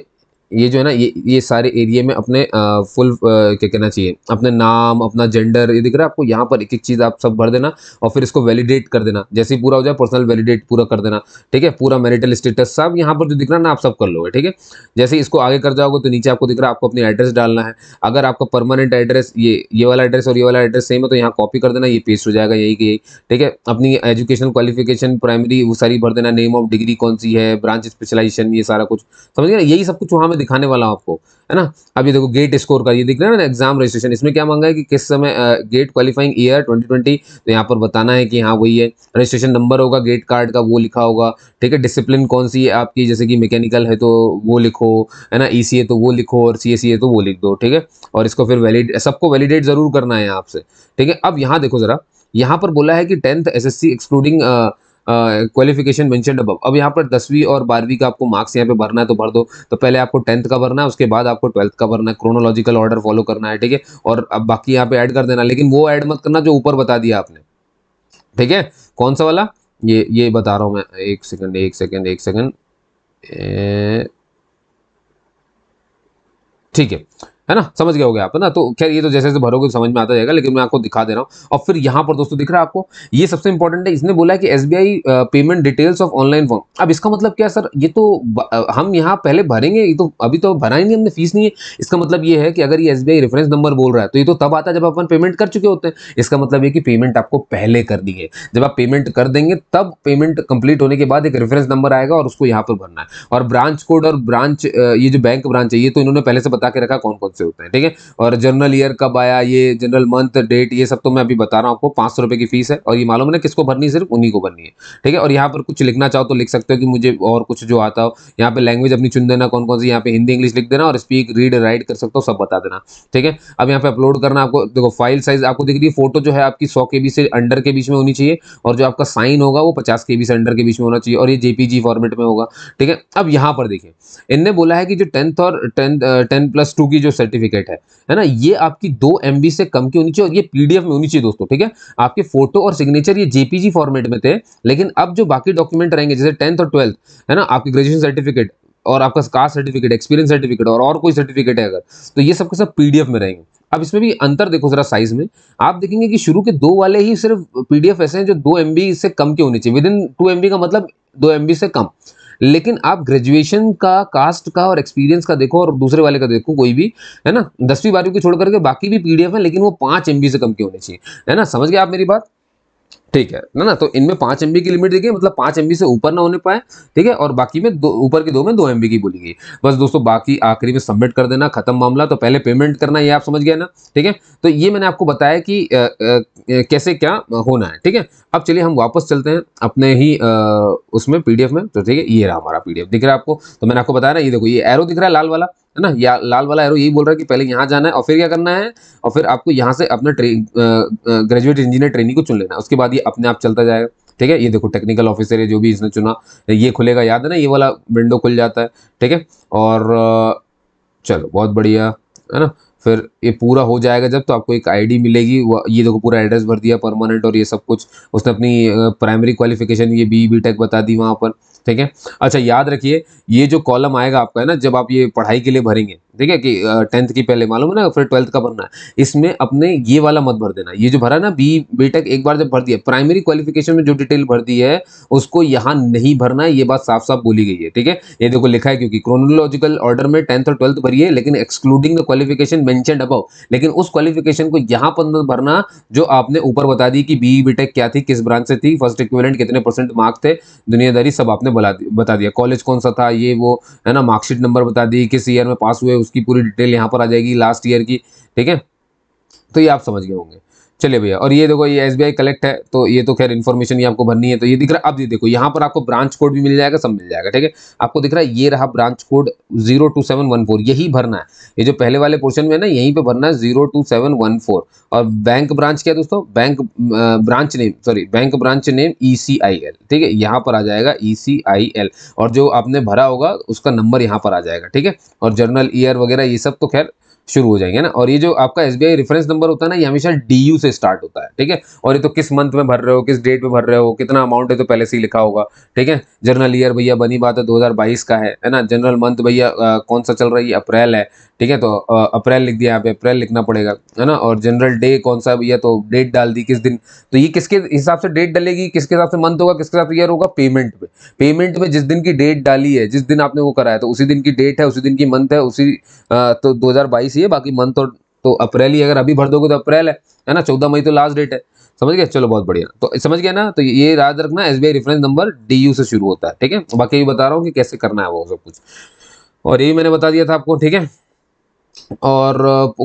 ये जो है ना ये ये सारे एरिया में अपने आ, फुल क्या कहना चाहिए अपने नाम अपना जेंडर ये दिख रहा है आपको यहाँ पर एक एक चीज़ आप सब भर देना और फिर इसको वैलिडेट कर देना जैसे ही पूरा हो जाए पर्सनल वैलिडेट पूरा कर देना ठीक है पूरा मैरिटल स्टेटस सब यहाँ पर जो दिख रहा है ना आप सब कर लोगे ठीक है जैसे इसको आगे कर जाओगे तो नीचे आपको दिख रहा है आपको अपनी एड्रेस डालना है अगर आपका परमानेंट एड्रेस ये ये वाला एड्रेस और ये वाला एड्रेस सेम है तो यहाँ कॉपी कर देना ये पेस्ट हो जाएगा यही की यही ठीक है अपनी एजुकेशन क्वालिफिकेशन प्राइमरी वो सारी भर देना नेम ऑफ डिग्री कौन सी है ब्रांच स्पेशलाइजेशन ये सारा कुछ समझ गए यही सब कुछ वहाँ में दिखाने वाला हूँ आपको है ना अभी देखो गेट स्कोर का ये दिख रहा है ना एग्जाम रजिस्ट्रेशन इसमें क्या मांगा है कि किस समय गेट क्वालिफाइंग ईयर 2020 तो यहाँ पर बताना है कि हाँ वही है रजिस्ट्रेशन नंबर होगा गेट कार्ड का वो लिखा होगा ठीक है डिसिप्लिन कौन सी है आपकी जैसे कि मैकेनिकल है तो वो लिखो है ना ई e तो वो लिखो और सी है तो वो लिख दो ठीक है और इसको फिर वैलिड सबको वैलिडेट ज़रूर करना है आपसे ठीक है अब यहाँ देखो ज़रा यहाँ पर बोला है कि tenth as excluding qualification mention अब अब यहाँ पर दसवीं और बारहवीं का आपको मार्क्स यहाँ पे भरना है तो भर दो तो पहले आपको टेंथ का भरना है उसके बाद आपको ट्वेल्थ का भरना है क्रोनोलॉजिकल ऑर्डर फॉलो करना है ठीक है और अब बाकी यहाँ पे ऐड कर देना लेकिन वो ऐड मत करना जो ऊपर बता दिया आपने ठीक है कौन सा वाला ये ये बता रहा हूँ मैं एक सेकेंड एक सेकेंड एक सेकेंड ठीक है है ना समझ गए हो गया आप ना तो खैर ये तो जैसे जैसे भरोगे तो समझ में आता जाएगा लेकिन मैं आपको दिखा दे रहा हूँ और फिर यहाँ पर दोस्तों दिख रहा है आपको ये सबसे इंपॉर्टेंट है इसने बोला कि as payment details of online form अब इसका मतलब क्या सर ये तो हम यहाँ पहले भरेंगे ये तो अभी तो भरा ही नहीं हमने फीस नहीं है इसका मतलब ये है कि अगर ये एस रेफरेंस नंबर बोल रहा है तो ये तो तब आता है जब अपन पेमेंट कर चुके होते हैं इसका मतलब ये कि पेमेंट आपको पहले कर दी जब आप पेमेंट कर देंगे तब पेमेंट कंप्लीट होने के बाद एक रेफरेंस नंबर आएगा और उसको यहाँ पर भरना है और ब्रांच कोड और ब्रांच ये जो बैंक ब्रांच है ये तो इन्होंने पहले से बता के रखा कौन कौन से होते हैं ठीक है और जनरल ईयर कब आया ये जनरल मंथ डेट ये सब तो मैं अभी बता रहा हूँ आपको पाँच सौ रुपये की फीस है और ये मालूम है ना किसको भरनी है सिर्फ उन्हीं को भरनी है ठीक है और यहाँ पर कुछ लिखना चाहो तो लिख सकते हो कि मुझे और कुछ जो आता हो यहाँ पर लैंग्वेज अपनी चुन देना कौन कौन सी यहाँ पे हिंदी इंग्लिश लिख देना और स्पीक रीड राइट कर सकते हो सब बता देना ठीक है अब यहाँ पर अपलोड करना आपको देखो फाइल साइज आपको दिख रही फोटो जो है आपकी सौ के से अंडर के बीच में होनी चाहिए और जो आपका साइन होगा वो पचास के से अंडर के बीच में होना चाहिए और ये जेपीजी फॉर्मेट में होगा ठीक है अब यहाँ पर देखिए इनने बोला है कि जो टेंथ और टेंथ टेन प्लस टू की जो सर्टिफिकेट है है ना ये आपकी दो एम से कम की होनी चाहिए और ये पीडीएफ में होनी चाहिए दोस्तों ठीक है आपके फोटो और सिग्नेचर ये जेपीजी फॉर्मेट में थे लेकिन अब जो बाकी डॉक्यूमेंट रहेंगे जैसे टेंथ और ट्वेल्थ है ना आपके ग्रेजुएशन सर्टिफिकेट और आपका कास्ट सर्टिफिकेट एक्सपीरियंस सर्टिफिकेट और और कोई सर्टिफिकेट है अगर तो ये सबके सब पीडीएफ में रहेंगे अब इसमें भी अंतर देखो जरा साइज में आप देखेंगे कि शुरू के दो वाले ही सिर्फ पीडीएफ ऐसे हैं जो दो एमबी से कम के होने चाहिए विद इन टू एमबी का मतलब दो एमबी से कम लेकिन आप ग्रेजुएशन का कास्ट का और एक्सपीरियंस का देखो और दूसरे वाले का देखो कोई भी है ना दसवीं बारहवीं को छोड़ करके बाकी भी पीडीएफ है लेकिन वो पांच एमबी से कम के होने चाहिए है ना समझ गए आप मेरी बात ठीक है ना ना तो इनमें पांच एमबी की लिमिट देखिए मतलब पांच एमबी से ऊपर ना होने पाए ठीक है और बाकी में दो ऊपर के दो में दो एमबी की बोली गई बस दोस्तों बाकी आखिरी में सबमिट कर देना खत्म मामला तो पहले पेमेंट करना ये आप समझ गए ना ठीक है तो ये मैंने आपको बताया कि आ, आ, कैसे क्या होना है ठीक है अब चलिए हम वापस चलते हैं अपने ही आ, उसमें पीडीएफ में तो ठीक है ये रहा हमारा पीडीएफ दिख रहा है आपको तो मैंने आपको बताया ना ये देखो ये एरो दिख रहा है लाल वाला है ना या लाल वाला एरो यही बोल रहा है कि पहले यहाँ जाना है और फिर क्या करना है और फिर आपको यहाँ से अपना ग्रेजुएट इंजीनियर ट्रेनिंग को चुन लेना है उसके बाद ये अपने आप चलता जाएगा ठीक है ये देखो टेक्निकल ऑफिसर है जो भी इसने चुना ये खुलेगा याद है ना ये वाला विंडो खुल जाता है ठीक है और चलो बहुत बढ़िया है ना फिर ये पूरा हो जाएगा जब तो आपको एक आईडी मिलेगी ये देखो पूरा एड्रेस भर दिया परमानेंट और ये सब कुछ उसने अपनी प्राइमरी क्वालिफिकेशन ये बी बी टेक बता दी वहाँ पर ठीक है अच्छा याद रखिए ये जो कॉलम आएगा आपका है ना जब आप ये पढ़ाई के लिए भरेंगे ठीक है कि टेंथ की पहले मालूम है ना फिर ट्वेल्थ का भरना है इसमें अपने ये वाला मत भर देना ये जो भरा ना बी बीटेक एक बार जब भर दिया प्राइमरी क्वालिफिकेशन में जो डिटेल भर दी है उसको यहाँ नहीं भरना है ये बात साफ साफ बोली गई है ठीक है ये देखो लिखा है क्योंकि क्रोनोलॉजिकल ऑर्डर में टेंथ और ट्वेल्थ भरी है लेकिन excluding the qualification mention about लेकिन उस क्वालिफिकेशन को यहाँ पर मत भरना जो आपने ऊपर बता दी कि बी बीटेक क्या थी किस ब्रांच से थी फर्स्ट इक्विवेलेंट कितने परसेंट मार्क्स थे दुनियादारी सब आपने उसने बता बता दिया कॉलेज कौन सा था ये वो है ना मार्कशीट नंबर बता दी किस ईयर में पास हुए उसकी पूरी डिटेल यहाँ पर आ जाएगी लास्ट ईयर की ठीक है तो ये आप समझ गए होंगे चलिए भैया और ये देखो ये एस कलेक्ट है तो ये तो खैर इन्फॉर्मेशन ही आपको भरनी है तो ये दिख रहा है अब ये देखो यहाँ पर आपको ब्रांच कोड भी मिल जाएगा सब मिल जाएगा ठीक है आपको दिख रहा है ये रहा branch code zero two seven one four यही भरना है ये जो पहले वाले पोर्शन में ना यहीं पे भरना है zero two seven one four और बैंक ब्रांच क्या दोस्तों bank branch name sorry bank branch name E C I L ठीक है यहाँ पर आ जाएगा ई सी आई एल और जो आपने भरा होगा उसका नंबर यहाँ पर आ जाएगा ठीक है और जर्नल ईयर वगैरह ये सब तो खैर शुरू हो जाएंगे ना और ये जो आपका एस रेफरेंस नंबर होता है ना ये हमेशा डी से स्टार्ट होता है ठीक है और ये तो किस मंथ में भर रहे हो किस डेट में भर रहे हो कितना अमाउंट है तो पहले से ही लिखा होगा ठीक है जर्नल ईयर भैया बनी बात है दो का है ना जनरल मंथ भैया कौन सा चल रहा है अप्रैल है ठीक है तो अप्रैल लिख दिया यहाँ पे अप्रैल लिखना पड़ेगा है ना और जनरल डे कौन सा या तो डेट डाल दी किस दिन तो ये किसके हिसाब से डेट डलेगी किसके हिसाब से मंथ होगा किसके हिसाब से ईयर होगा पेमेंट पे पेमेंट में जिस दिन की डेट डाली है जिस दिन आपने वो कराया तो उसी दिन की डेट है उसी दिन की मंथ है उसी तो दो ही है बाकी मंथ और तो अप्रैल ही अगर अभी भर दोगे तो अप्रैल है है ना चौदह मई तो लास्ट डेट है समझ गया चलो बहुत बढ़िया तो समझ गया ना तो ये याद रखना एस रेफरेंस नंबर डी से शुरू होता है ठीक है बाकी ये बता रहा हूँ कि कैसे करना है वो सब कुछ और ये मैंने बता दिया था आपको ठीक है और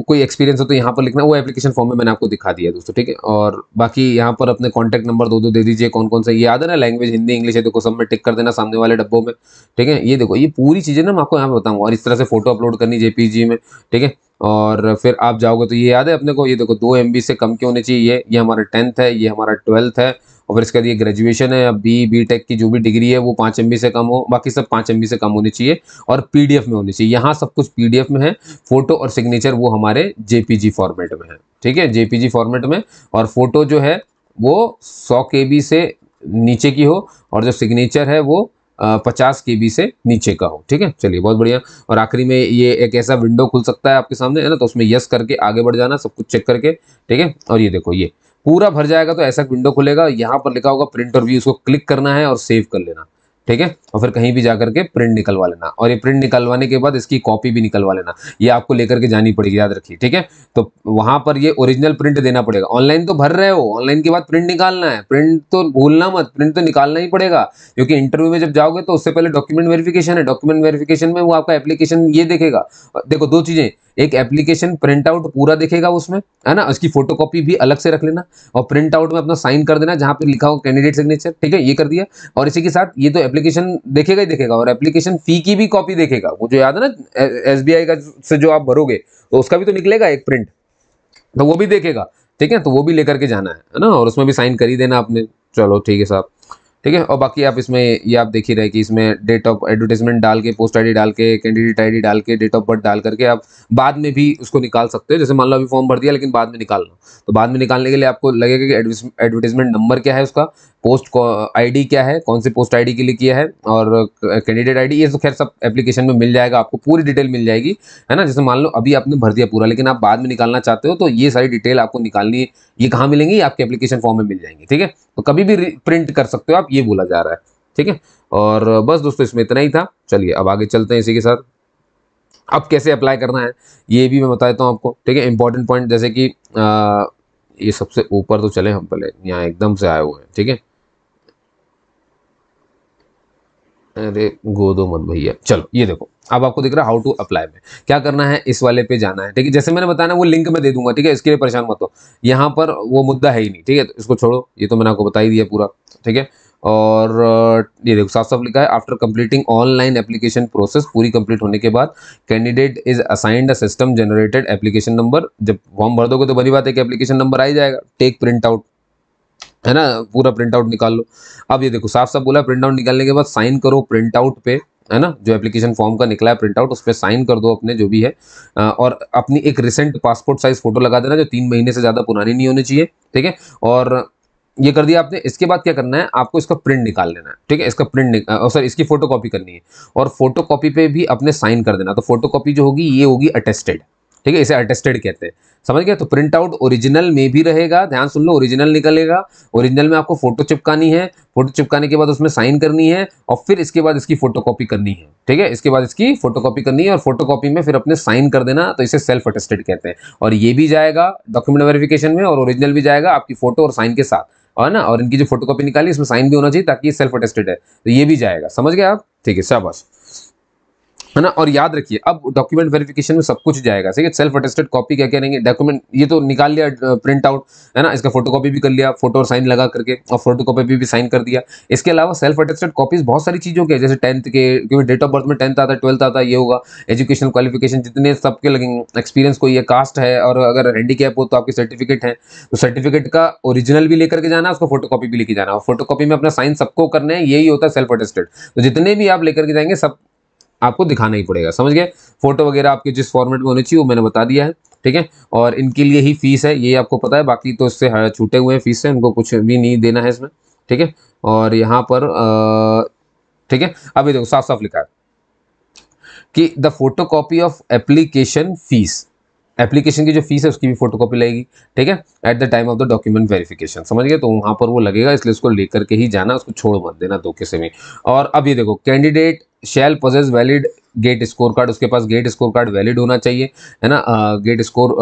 कोई एक्सपीरियंस हो तो यहाँ पर लिखना वो एप्लीकेशन फॉर्म में मैंने आपको दिखा दिया दोस्तों ठीक है और बाकी यहाँ पर अपने कॉन्टैक्ट नंबर दो दो दे दीजिए कौन कौन सा ये याद है ना लैंग्वेज हिंदी इंग्लिश है देखो सब में टिक कर देना सामने वाले डब्बों में ठीक है ये देखो ये पूरी चीज़ें ना मैं आपको यहाँ पर बताऊँगा और इस तरह से फोटो अपलोड करनी जेपीजी में ठीक है और फिर आप जाओगे तो ये याद है अपने को ये देखो दो एम से कम के होने चाहिए ये ये हमारा टेंथ है ये हमारा ट्वेल्थ है और फिर इसके बाद ये ग्रेजुएशन है अब बी बी टेक की जो भी डिग्री है वो पाँच एम से कम हो बाकी सब पाँच एम से कम होनी चाहिए और पी में होनी चाहिए यहाँ सब कुछ पी में है फोटो और सिग्नेचर वो हमारे जे फॉर्मेट में है ठीक है जे फॉर्मेट में और फोटो जो है वो सौ के से नीचे की हो और जो सिग्नेचर है वो पचास के बी से नीचे का हो ठीक है चलिए बहुत बढ़िया और आखिरी में ये एक ऐसा विंडो खुल सकता है आपके सामने है ना तो उसमें यस करके आगे बढ़ जाना सब कुछ चेक करके ठीक है और ये देखो ये पूरा भर जाएगा तो ऐसा विंडो खुलेगा यहाँ पर लिखा होगा प्रिंट और व्यू उसको क्लिक करना है और सेव कर लेना ठीक है और फिर कहीं भी जाकर के प्रिंट निकलवा लेना और ये प्रिंट निकलवाने के बाद इसकी कॉपी भी निकलवा लेना ये आपको लेकर के जानी पड़ेगी याद रखिए ठीक है तो वहां पर ये ओरिजिनल प्रिंट देना पड़ेगा ऑनलाइन तो भर रहे हो ऑनलाइन के बाद प्रिंट निकालना है प्रिंट तो भूलना मत प्रिंट तो निकालना ही पड़ेगा क्योंकि इंटरव्यू में जब जाओगे तो उससे पहले डॉक्यूमेंट वेरिफिकेशन है डॉक्यूमेंट वेरिफिकेशन में वो आपका एप्लीकेशन ये देखेगा देखो दो चीज़ें एक एप्लीकेशन प्रिंट आउट पूरा देखेगा उसमें है ना उसकी फोटोकॉपी भी अलग से रख लेना और प्रिंट आउट में अपना साइन कर देना जहां पे लिखा हो कैंडिडेट सिग्नेचर ठीक है ये कर दिया और इसी के साथ ये तो एप्लीकेशन देखेगा ही देखेगा और एप्लीकेशन फ़ी की भी कॉपी देखेगा वो जो याद है ना एस का से जो आप भरोगे तो उसका भी तो निकलेगा एक प्रिंट तो वो भी देखेगा ठीक है तो वो भी लेकर के जाना है ना और उसमें भी साइन कर ही देना आपने चलो ठीक है साहब ठीक है और बाकी आप इसमें ये आप देख ही रहे कि इसमें डेट ऑफ एडवर्टीजमेंट डाल के पोस्ट आई डाल के कैंडिडेट आई डाल के डेट ऑफ बर्थ डाल करके आप बाद में भी उसको निकाल सकते हो जैसे मान लो अभी फॉर्म भर दिया लेकिन बाद में निकाल लो तो बाद में निकालने के लिए आपको लगेगा कि एडवर्टीजमेंट नंबर क्या है उसका पोस्ट आईडी क्या है कौन सी पोस्ट आईडी के लिए किया है और कैंडिडेट आईडी ये तो खैर सब एप्लीकेशन में मिल जाएगा आपको पूरी डिटेल मिल जाएगी है ना जैसे मान लो अभी आपने भर दिया पूरा लेकिन आप बाद में निकालना चाहते हो तो ये सारी डिटेल आपको निकालनी ये कहाँ मिलेंगी आपके एप्लीकेशन फॉर्म में मिल जाएंगी ठीक है तो कभी भी प्रिंट कर सकते हो आप ये बोला जा रहा है ठीक है और बस दोस्तों इसमें इतना ही था चलिए अब आगे चलते हैं इसी के साथ अब कैसे अप्लाई करना है ये भी मैं बता देता हूँ आपको ठीक है इंपॉर्टेंट पॉइंट जैसे कि ये सबसे ऊपर तो चले हम पहले यहाँ एकदम से आए हुए हैं ठीक है अरे गोदो मत भैया चलो ये देखो अब आपको दिख रहा है हाउ टू अप्लाई में क्या करना है इस वाले पे जाना है ठीक है जैसे मैंने बताया ना वो लिंक में दे दूंगा ठीक है इसके लिए परेशान मत हो यहाँ पर वो मुद्दा है ही नहीं ठीक है तो इसको छोड़ो ये तो मैंने आपको बता ही दिया पूरा ठीक है और ये देखो साफ साफ लिखा है after completing online application process पूरी कंप्लीट होने के बाद candidate is assigned a system generated application number जब फॉर्म भर दोगे तो बड़ी बात है कि एप्लीकेशन नंबर आ ही जाएगा टेक प्रिंट आउट है ना पूरा प्रिंट आउट निकाल लो अब ये देखो साफ साफ बोला प्रिंट आउट निकालने के बाद साइन करो प्रिंट आउट पे है ना जो एप्लीकेशन फॉर्म का निकला है प्रिंट आउट उस पर साइन कर दो अपने जो भी है और अपनी एक रिसेंट पासपोर्ट साइज फोटो लगा देना जो तीन महीने से ज़्यादा पुरानी नहीं होनी चाहिए ठीक है और ये कर दिया आपने इसके बाद क्या करना है आपको इसका प्रिंट निकाल लेना है ठीक है इसका प्रिंट सॉरी इसकी फोटो कॉपी करनी है और फोटो कॉपी पे भी अपने साइन कर देना तो फोटो कॉपी जो होगी ये होगी अटेस्टेड ठीक है इसे अटेस्टेड कहते हैं समझ गए तो प्रिंट आउट ओरिजिनल में भी रहेगा ध्यान सुन लो ओरिजिनल निकलेगा ओरिजिनल में आपको फोटो चिपकानी है फोटो चिपकाने के बाद उसमें साइन करनी है और फिर इसके बाद इसकी फोटोकॉपी करनी है ठीक है इसके बाद इसकी फोटोकॉपी करनी है और फोटोकॉपी में फिर अपने साइन कर देना तो इसे सेल्फ अटेस्टेड कहते हैं और ये भी जाएगा डॉक्यूमेंट वेरिफिकेशन में और ओरिजिनल भी जाएगा आपकी फोटो और साइन के साथ और ना और इनकी जो फोटोकॉपी निकाली इसमें साइन भी होना चाहिए ताकि सेल्फ अटेस्टेड है तो ये भी जाएगा समझ गए आप ठीक है शाबाश है ना और याद रखिए अब डॉक्यूमेंट वेरिफिकेशन में सब कुछ जाएगा ठीक है सेल्फ अटेस्टेड कॉपी क्या करेंगे डॉक्यूमेंट ये तो निकाल लिया प्रिंट आउट है ना इसका फोटो कॉपी भी कर लिया फोटो और साइन लगा करके और फोटो कॉपी भी, भी साइन कर दिया इसके अलावा सेल्फ अटेस्टेड कॉपीज बहुत सारी चीज़ों के जैसे टेंथ के क्योंकि डेट ऑफ बर्थ में टेंथ आता है ट्वेल्थ आता है ये होगा एजुकेशन क्वालिफिकेशन जितने सबके लगेंगे एक्सपीरियंस कोई है कास्ट है और अगर हैंडीकैप हो तो आपके सर्टिफिकेट है तो सर्टिफिकेट का ओरिजिनल भी लेकर के जाना उसको फोटो कॉपी भी लेके जाना और फोटो में अपना साइन सबको करना है यही होता है सेल्फ अटेस्टेड तो जितने भी आप लेकर के जाएंगे सब आपको दिखाना ही पड़ेगा समझ गए फोटो वगैरह आपके जिस फॉर्मेट में होनी चाहिए वो मैंने बता दिया है ठीक है और इनके लिए ही फीस है ये आपको पता है बाकी तो इससे हाँ, छूटे हुए हैं फीस से उनको कुछ भी नहीं देना है इसमें ठीक है और यहाँ पर ठीक है अभी देखो साफ साफ लिखा है कि the photo copy of application fees application की जो फीस है उसकी भी फोटोकॉपी लगेगी ठीक है at the time of the document verification समझ गए तो वहाँ पर वो लगेगा इसलिए उसको लेकर के ही जाना उसको छोड़ मत देना धोखे से में और अब ये देखो candidate shall possess valid GATE score card उसके पास गेट स्कोर कार्ड वैलिड होना चाहिए है ना गेट स्कोर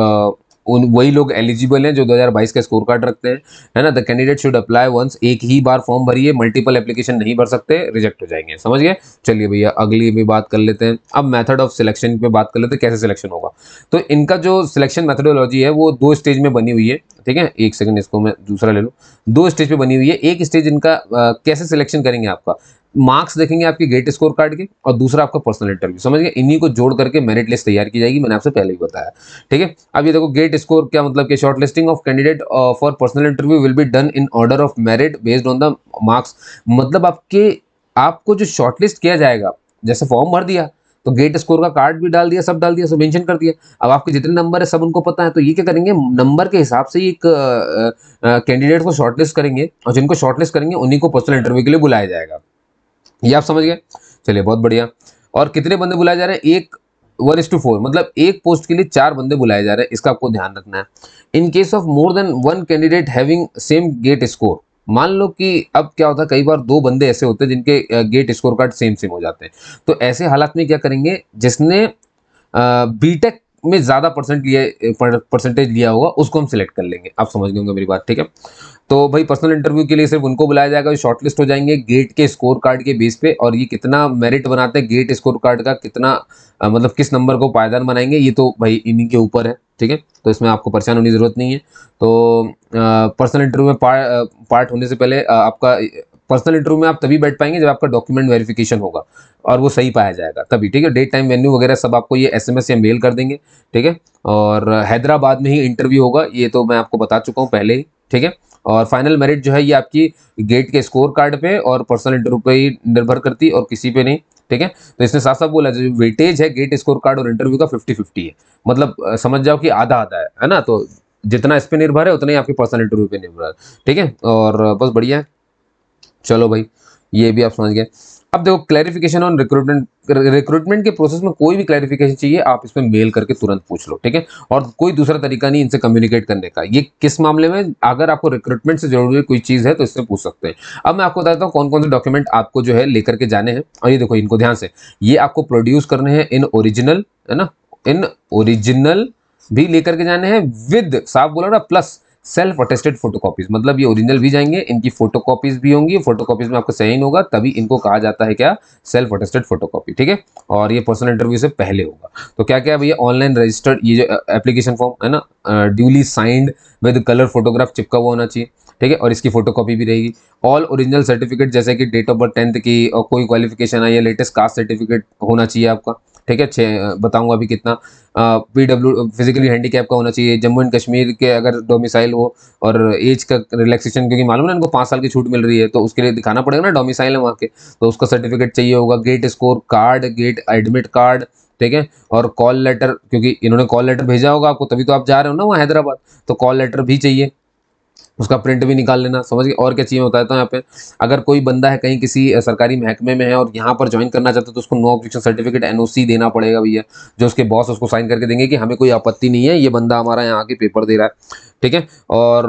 उन वही लोग एलिजिबल हैं जो 2022 का स्कोर कार्ड रखते हैं है ना the candidate should apply once एक ही बार फॉर्म भरिए मल्टीपल एप्लीकेशन नहीं भर सकते रिजेक्ट हो जाएंगे समझ गए चलिए भैया अगली भी बात कर लेते हैं अब मेथड ऑफ सिलेक्शन पे बात कर लेते हैं कैसे सिलेक्शन होगा तो इनका जो सिलेक्शन मैथडोलॉजी है वो दो स्टेज में बनी हुई है ठीक है एक सेकंड इसको मैं दूसरा ले लूँ दो स्टेज पे बनी हुई है एक स्टेज इनका आ, कैसे सिलेक्शन करेंगे आपका मार्क्स देखेंगे आपके गेट स्कोर कार्ड के और दूसरा आपका पर्सनल इंटरव्यू समझ गए इन्हीं को जोड़ करके मेरिट लिस्ट तैयार की जाएगी मैंने आपसे पहले ही बताया ठीक है अब ये देखो गेट स्कोर क्या मतलब कि shortlisting of candidate for personal interview will be done in order of merit based on the marks मतलब आपके आपको जो शॉर्टलिस्ट किया जाएगा जैसे फॉर्म भर दिया तो गेट स्कोर का कार्ड भी डाल दिया सब डाल दिया सब मेंशन कर दिया अब आपके जितने नंबर है सब उनको पता है तो ये क्या करेंगे नंबर के हिसाब से एक कैंडिडेट को शॉर्टलिस्ट करेंगे और जिनको शॉर्टलिस्ट करेंगे उन्हीं को पर्सनल इंटरव्यू के लिए बुलाया जाएगा ये आप समझ गए चलिए बहुत बढ़िया और कितने बंदे बुलाए जा रहे हैं एक वन इज टू फोर मतलब एक पोस्ट के लिए चार बंदे बुलाए जा रहे हैं इसका आपको ध्यान रखना है in case of more than one candidate having same GATE score मान लो कि अब क्या होता है कई बार दो बंदे ऐसे होते हैं जिनके GATE score card same same हो जाते हैं तो ऐसे हालात में क्या करेंगे जिसने बीटेक में ज़्यादा परसेंट लिया परसेंटेज लिया होगा उसको हम सिलेक्ट कर लेंगे आप समझ गए होंगे मेरी बात ठीक है तो भाई पर्सनल इंटरव्यू के लिए सिर्फ उनको बुलाया जाएगा शॉर्टलिस्ट हो जाएंगे गेट के स्कोर कार्ड के बेस पे और ये कितना मेरिट बनाते हैं गेट स्कोर कार्ड का कितना आ, मतलब किस नंबर को पायदान बनाएंगे ये तो भाई इन्हीं के ऊपर है ठीक है तो इसमें आपको परेशान होने की ज़रूरत नहीं है तो पर्सनल इंटरव्यू में पार, पार्ट होने से पहले आ, आपका पर्सनल इंटरव्यू में आप तभी बैठ पाएंगे जब आपका डॉक्यूमेंट वेरिफिकेशन होगा और वो सही पाया जाएगा तभी ठीक है डेट टाइम वेन्यू वगैरह सब आपको ये एसएमएस या मेल कर देंगे ठीक है और हैदराबाद में ही इंटरव्यू होगा ये तो मैं आपको बता चुका हूँ पहले ही ठीक है और फाइनल मेरिट जो है ये आपकी गेट के स्कोर कार्ड पे और पर्सनल इंटरव्यू पे ही निर्भर करती और किसी पे नहीं ठीक है तो इसने साफ साफ बोला जो वेटेज है गेट स्कोर कार्ड और इंटरव्यू का फिफ्टी फिफ्टी है मतलब समझ जाओ कि आधा आधा है है ना तो जितना इस पर निर्भर है उतना ही आपके पर्सनल इंटरव्यू पर निर्भर है ठीक है और बस बढ़िया है चलो भाई ये भी आप समझ गए अब देखो क्लैरिफिकेशन ऑन रिक्रूटमेंट रिक्रूटमेंट के प्रोसेस में कोई भी क्लैरिफिकेशन चाहिए आप इसमें मेल करके तुरंत पूछ लो ठीक है और कोई दूसरा तरीका नहीं इनसे कम्युनिकेट करने का ये किस मामले में अगर आपको रिक्रूटमेंट से जरूरी कोई चीज़ है तो इससे पूछ सकते हैं अब मैं आपको बताता हूँ कौन कौन से डॉक्यूमेंट आपको जो है लेकर के जाने हैं और ये देखो इनको ध्यान से ये आपको प्रोड्यूस करने हैं इन ओरिजिनल है ना इन ओरिजिनल भी लेकर के जाने हैं विद साफ बोला ना प्लस सेल्फ अटेस्टेड फोटोकॉपीज मतलब ये ओरिजिनल भी जाएंगे इनकी फोटोकॉपीज भी होंगी फोटोकॉपीज में आपका सही होगा तभी इनको कहा जाता है क्या सेल्फ अटेस्टेड फोटोकॉपी ठीक है और ये पर्सनल इंटरव्यू से पहले होगा तो क्या क्या भैया ऑनलाइन रजिस्टर्ड ये जो एप्लीकेशन फॉर्म है ना duly signed with colour photograph चिपका हुआ होना चाहिए ठीक है और इसकी फोटोकॉपी भी रहेगी ऑल ओरिजिनल सर्टिफिकेट जैसे कि डेट ऑफ बर्थ टेंथ की और कोई क्वालिफिकेशन है या लेटेस्ट कास्ट सर्टिफिकेट होना चाहिए आपका ठीक है छः बताऊँगा अभी कितना पी डब्ल्यू फिजिकली हैंडीकैप का होना चाहिए जम्मू एंड कश्मीर के अगर डोमिसाइल हो और एज का रिलैक्सेशन क्योंकि मालूम ना इनको पाँच साल की छूट मिल रही है तो उसके लिए दिखाना पड़ेगा ना डोमिसाइल है वहाँ के तो उसका सर्टिफिकेट चाहिए होगा GATE score card GATE admit card ठीक है और कॉल लेटर क्योंकि इन्होंने कॉल लेटर भेजा होगा आपको तभी तो आप जा रहे हो ना वहाँ हैदराबाद तो कॉल लेटर भी चाहिए उसका प्रिंट भी निकाल लेना समझ गए और क्या चाहिए बताता हूँ यहाँ पे अगर कोई बंदा है कहीं किसी सरकारी महकमे में है और यहाँ पर ज्वाइन करना चाहता है तो उसको नो ऑब्जेक्शन सर्टिफिकेट एनओसी देना पड़ेगा भैया जो उसके बॉस उसको साइन करके देंगे कि हमें कोई आपत्ति नहीं है ये बंदा हमारा यहाँ के पेपर दे रहा है ठीक है और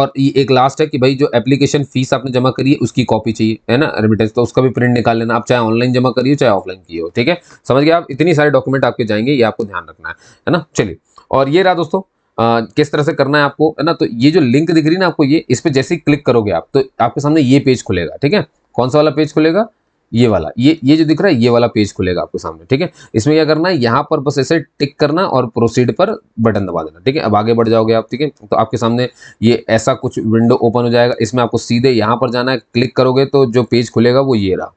और ये एक लास्ट है कि भाई जो एप्लीकेशन फीस आपने जमा करी है उसकी कॉपी चाहिए है ना रेमिटेंस तो उसका भी प्रिंट निकाल लेना आप चाहे ऑनलाइन जमा करिए चाहे ऑफलाइन किए हो ठीक है समझ गए आप इतनी सारे डॉक्यूमेंट आपके जाएंगे ये आपको ध्यान रखना है ना चलिए और ये रहा दोस्तों आ, किस तरह से करना है आपको है ना तो ये जो लिंक दिख रही है ना आपको ये इस पर जैसे ही क्लिक करोगे आप तो आपके सामने ये पेज खुलेगा ठीक है कौन सा वाला पेज खुलेगा ये वाला ये ये जो दिख रहा है ये वाला पेज खुलेगा आपके सामने ठीक है इसमें क्या करना है यहाँ पर बस ऐसे टिक करना और प्रोसीड पर बटन दबा देना ठीक है अब आगे बढ़ जाओगे आप ठीक है तो आपके सामने ये ऐसा कुछ विंडो ओपन हो जाएगा इसमें आपको सीधे यहाँ पर जाना है क्लिक करोगे तो जो पेज खुलेगा वो ये रहा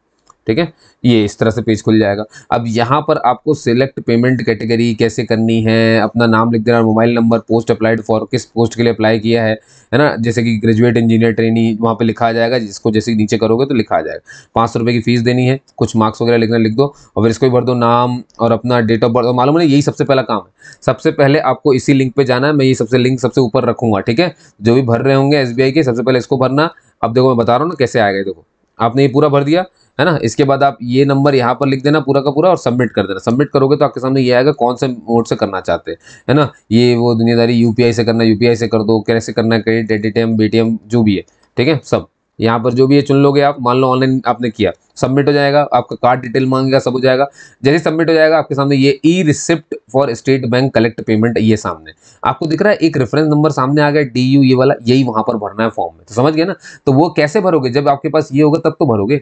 ठीक है ये इस तरह से पेज खुल जाएगा अब यहाँ पर आपको सिलेक्ट पेमेंट कैटेगरी कैसे करनी है अपना नाम लिख देना mobile number post applied for किस पोस्ट के लिए अप्लाई किया है है ना जैसे कि ग्रेजुएट इंजीनियर ट्रेनी वहाँ पे लिखा जाएगा जिसको जैसे नीचे करोगे तो लिखा जाएगा पाँच सौ की फीस देनी है कुछ मार्क्स वगैरह लिखना लिख दो और फिर इसको भी भर दो नाम और अपना डेट ऑफ बर्थ मालूम है यही सबसे पहला काम है सबसे पहले आपको इसी लिंक पर जाना है मैं ये सबसे लिंक सबसे ऊपर रखूँगा ठीक है जो भी भर रहे होंगे एस के सबसे पहले इसको भरना अब देखो मैं बता रहा हूँ ना कैसे आएगा देखो आपने ये पूरा भर दिया है ना इसके बाद आप ये नंबर यहाँ पर लिख देना पूरा का पूरा और सबमिट कर देना सबमिट करोगे तो आपके सामने ये आएगा कौन से मोड से करना चाहते हैं है ना ये वो दुनियादारी यूपीआई से करना यूपीआई से कर दो कैसे करना क्रेडिट एम बी जो भी है ठीक है सब यहाँ पर जो भी है चुन लोगे आप मान लो ऑनलाइन आपने किया सबमिट हो जाएगा आपका कार्ड डिटेल मांगेगा सब हो जाएगा जैसे सबमिट हो जाएगा आपके सामने ये E receipt for State Bank collect payment ये सामने आपको दिख रहा है एक रेफरेंस नंबर सामने आ गया डी यू ये वाला यही वहां पर भरना है फॉर्म में तो समझ गए ना तो वो कैसे भरोगे जब आपके पास ये होगा तब तो भरोगे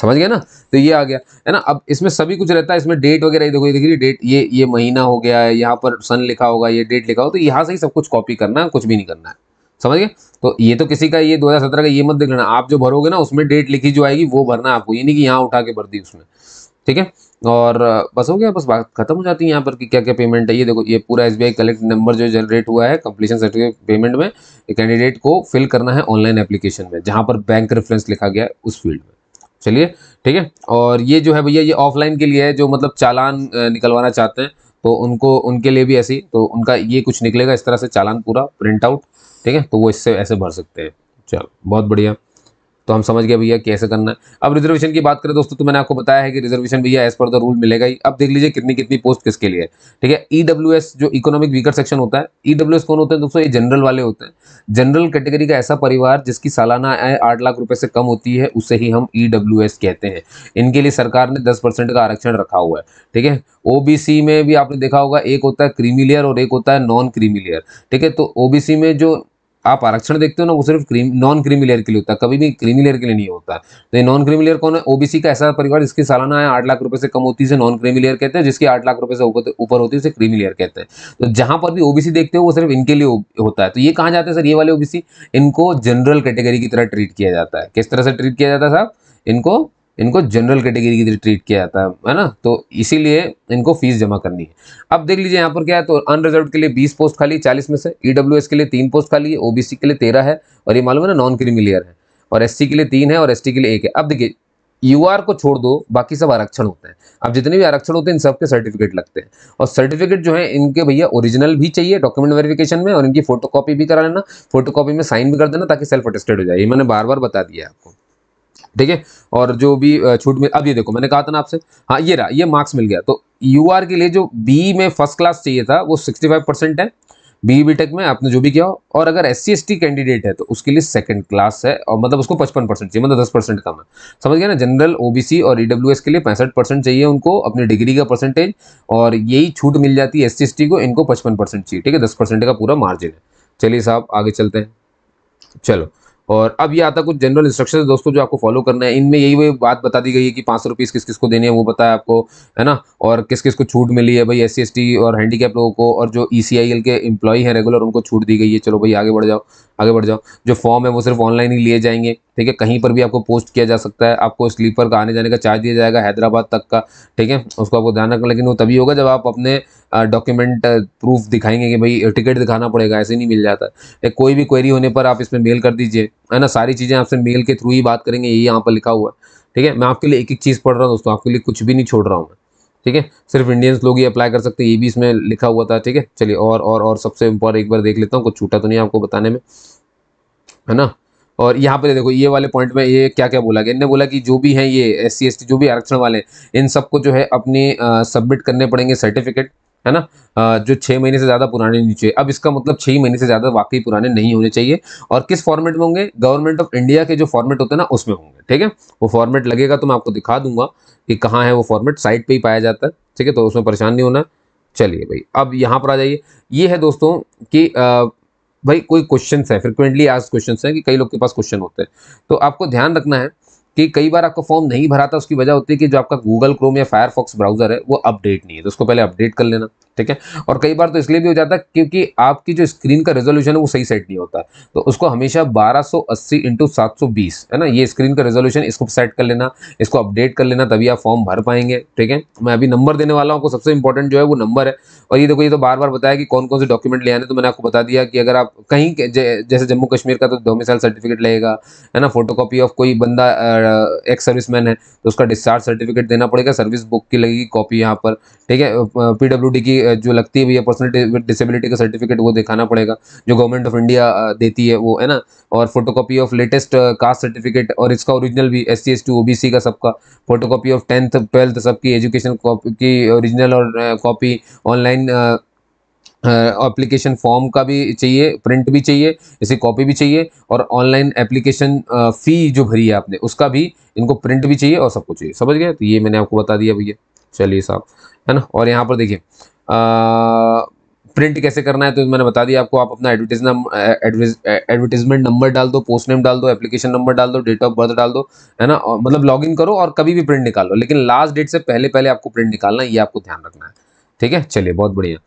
समझ गया ना तो ये आ गया है ना अब इसमें सभी कुछ रहता है इसमें डेट वगैरह देखो ये देख रही डेट ये ये महीना हो गया है यहाँ पर सन लिखा होगा ये डेट लिखा हो तो यहाँ से ही सब कुछ कॉपी करना है कुछ भी नहीं करना है समझ गया तो ये तो किसी का ये 2017 का ये मत लेना आप जो भरोगे ना उसमें डेट लिखी जो आएगी वो भरना आपको ये नहीं कि यहाँ उठा के भर दी उसमें ठीक है और बस हो गया बस बात खत्म हो जाती है यहाँ पर कि क्या क्या पेमेंट है ये देखो ये पूरा एस कलेक्ट नंबर जो जनरेट हुआ है कंप्लीशन सर्टिफिकेट पेमेंट में कैंडिडेट को फिल करना है ऑनलाइन एप्लीकेशन में जहाँ पर बैंक रेफरेंस लिखा गया है उस फील्ड में चलिए ठीक है और ये जो है भैया ये ऑफलाइन के लिए है जो मतलब चालान निकलवाना चाहते हैं तो उनको उनके लिए भी ऐसी तो उनका ये कुछ निकलेगा इस तरह से चालान पूरा प्रिंट आउट ठीक है तो वो इससे ऐसे भर सकते हैं चलो बहुत बढ़िया तो हम समझ गए भैया कैसे करना है अब रिजर्वेशन की बात करें दोस्तों तो मैंने आपको बताया है कि रिजर्वेशन भैया एज पर द रूल मिलेगा ही अब देख लीजिए कितनी कितनी पोस्ट किसके लिए है ठीक है ई e जो इकोनॉमिक वीकर सेक्शन होता है ई e कौन होते हैं दोस्तों ये जनरल वाले होते हैं जनरल कैटेगरी का ऐसा परिवार जिसकी सालाना आय आठ लाख रुपये से कम होती है उसे ही हम ई e कहते हैं इनके लिए सरकार ने दस का आरक्षण रखा हुआ है ठीक है ओ में भी आपने देखा होगा एक होता है क्रीमी लेयर और एक होता है नॉन क्रीमी लेयर ठीक है तो ओ में जो आप आरक्षण देखते हो ना वो सिर्फ क्रीम नॉन क्रीमी लेयर के लिए होता है कभी भी क्रीमी लेयर के लिए नहीं होता तो ये नॉन क्रीमी लेयर कौन है ओबीसी का ऐसा परिवार जिसकी सालाना है आठ लाख रुपए से कम होती है नॉन क्रीमी लेयर कहते हैं जिसकी आठ लाख रुपए से ऊपर होती है उसे क्रीमी लेयर कहते हैं तो जहां पर भी ओबीसी देखते हो वो सिर्फ इनके लिए होता है तो ये कहा जाता है सर ये वाले ओबीसी इनको जनरल कैटेगरी की तरह ट्रीट किया जाता है किस तरह से ट्रीट किया जाता है साहब इनको इनको जनरल कैटेगरी की ट्रीट किया जाता है है ना तो इसीलिए इनको फीस जमा करनी है अब देख लीजिए यहाँ पर क्या है तो अनरिजर्व के लिए बीस पोस्ट खाली चालीस में से ई के लिए तीन पोस्ट खाली है ओबीसी के लिए तेरह है और ये मालूम है ना नॉन क्रीमिलियर है और एस के लिए तीन है और एस के लिए एक है अब देखिए यू को छोड़ दो बाकी सब आरक्षण होते हैं अब जितने भी आरक्षण होते हैं इन सबके सर्टिफिकेट लगते हैं और सर्टिफिकेट जो है इनके भैया ओरिजिनल भी चाहिए डॉक्यूमेंट वेरिफिकेशन में और इनकी फोटोकॉपी भी करा लेना फोटोकॉपी में साइन भी कर देना ताकि सेल्फ अटेस्टेड हो जाए ये मैंने बार बार बता दिया आपको ठीक है और जो भी छूट मिल अब ये देखो मैंने कहा था ना आपसे हाँ ये रहा ये मार्क्स मिल गया तो यू आर के लिए जो बी में फर्स्ट क्लास चाहिए था वो सिक्सटी फाइव परसेंट है बी बी टेक में आपने जो भी किया हो और अगर एस सी कैंडिडेट है तो उसके लिए सेकंड क्लास है और मतलब उसको पचपन परसेंट चाहिए मतलब दस परसेंट कम है समझ गया ना जनरल ओबीसी और ईडब्ल्यू e के लिए पैंसठ परसेंट चाहिए उनको अपनी डिग्री का परसेंटेज और यही छूट मिल जाती है एस सी को इनको पचपन परसेंट चाहिए ठीक है दस परसेंट का पूरा मार्जिन है चलिए साहब आगे चलते हैं चलो और अब ये आता कुछ जनरल इंस्ट्रक्शन दोस्तों जो आपको फॉलो करना है इनमें यही वही बात बता दी गई है कि पाँच सौ किस किस को देने हैं वो बताया आपको है ना और किस किस को छूट मिली है भाई एस सी और हैंडीकैप लोगों को और जो ई e के एम्प्लॉई हैं रेगुलर उनको छूट दी गई है चलो भाई आगे बढ़ जाओ आगे बढ़ जाओ जो फॉर्म है वो सिर्फ ऑनलाइन ही लिए जाएंगे ठीक है कहीं पर भी आपको पोस्ट किया जा सकता है आपको स्लीपर का आने जाने का चार्ज दिया जाएगा हैदराबाद तक का ठीक है उसको आपको ध्यान रखना लेकिन वो तभी होगा जब आप अपने डॉक्यूमेंट प्रूफ दिखाएंगे कि भाई टिकट दिखाना पड़ेगा ऐसे नहीं मिल जाता या कोई भी क्वेरी होने पर आप इसमें मेल कर दीजिए है ना सारी चीज़ें आपसे मेल के थ्रू ही बात करेंगे यही यहाँ पर लिखा हुआ है ठीक है मैं आपके लिए एक एक चीज़ पढ़ रहा हूँ दोस्तों आपके लिए कुछ भी नहीं छोड़ रहा हूँ मैं ठीक है सिर्फ इंडियंस लोग ही अप्लाई कर सकते हैं ये भी इसमें लिखा हुआ था ठीक है चलिए और और और सबसे इम्पोर्टेंट एक बार देख लेता हूँ कुछ छूटा तो नहीं आपको बताने में है ना और यहाँ पर देखो ये वाले पॉइंट में ये क्या क्या बोला गया इनने बोला कि जो भी हैं ये एस सी जो भी आरक्षण वाले हैं इन सबको जो है अपने सबमिट करने पड़ेंगे सर्टिफिकेट है ना जो छः महीने से ज़्यादा पुराने नहीं चाहिए अब इसका मतलब छः महीने से ज़्यादा वाकई पुराने नहीं होने चाहिए और किस फॉर्मेट में होंगे गवर्नमेंट ऑफ इंडिया के जो फॉर्मेट होते हैं ना उसमें होंगे ठीक है वो फॉर्मेट लगेगा तो मैं आपको दिखा दूंगा कि कहाँ है वो फॉर्मेट साइट पर ही पाया जाता है ठीक है तो उसमें परेशान नहीं होना चलिए भाई अब यहाँ पर आ जाइए ये है दोस्तों कि भाई कोई क्वेश्चन है फ्रिक्वेंटली आज क्वेश्चन हैं कि कई लोग के पास क्वेश्चन होते हैं तो आपको ध्यान रखना है कि कई बार आपका फॉर्म नहीं भरा था उसकी वजह होती है कि जो आपका गूगल क्रोम या फायरफॉक्स ब्राउजर है वो अपडेट नहीं है तो उसको पहले अपडेट कर लेना ठीक है और कई बार तो इसलिए भी हो जाता है क्योंकि आपकी जो स्क्रीन का रेजोल्यूशन है वो सही सेट नहीं होता तो उसको हमेशा 1280 सौ अस्सी इंटू सात है ना ये स्क्रीन का रेजोल्यूशन इसको सेट कर लेना इसको अपडेट कर लेना तभी आप फॉर्म भर पाएंगे ठीक है मैं अभी नंबर देने वाला हूँ सबसे इंपॉर्टेंट जो है वो नंबर है और ये देखो ये तो बार बार बताया कि कौन कौन से डॉक्यूमेंट ले आने तो मैंने आपको बता दिया कि अगर आप कहीं जैसे जम्मू कश्मीर का तो दो मिसाइल सर्टिफिकेट लगेगा है ना फोटो ऑफ कोई बंदा एक्स सर्विस है तो उसका डिस्चार्ज सर्टिफिकेट देना पड़ेगा सर्विस बुक की लगेगी कॉपी यहाँ पर ठीक है पीडब्ल्यू की जो लगती है भैया पर्सनल डिसेबिलिटी का सर्टिफिकेट वो दिखाना पड़ेगा जो गवर्नमेंट ऑफ इंडिया देती है वो है ना और photocopy of latest caste certificate और इसका ओरिजिनल भी एस सी एस टी का सबका फोटोकॉपी ऑफ टेंथ ट्वेल्थ सबकी एजुकेशन की ओरिजिनल और कॉपी ऑनलाइन एप्लीकेशन फॉर्म का भी चाहिए प्रिंट भी चाहिए इसे कॉपी भी चाहिए और ऑनलाइन एप्लीकेशन फ़ी जो भरी है आपने उसका भी इनको प्रिंट भी चाहिए और सब कुछ चाहिए समझ गए तो ये मैंने आपको बता दिया भैया चलिए साहब है ना और यहाँ पर देखिए प्रिंट कैसे करना है तो मैंने बता दिया आपको आप अपना एडवर्टीज एडवर्टीजमेंट नंबर डाल दो पोस्ट नेम डाल दो एप्लीकेशन नंबर डाल दो डेट ऑफ बर्थ डाल दो है ना और, मतलब लॉगिन करो और कभी भी प्रिंट निकालो लेकिन लास्ट डेट से पहले पहले आपको प्रिंट निकालना ये आपको ध्यान रखना है ठीक है चलिए बहुत बढ़िया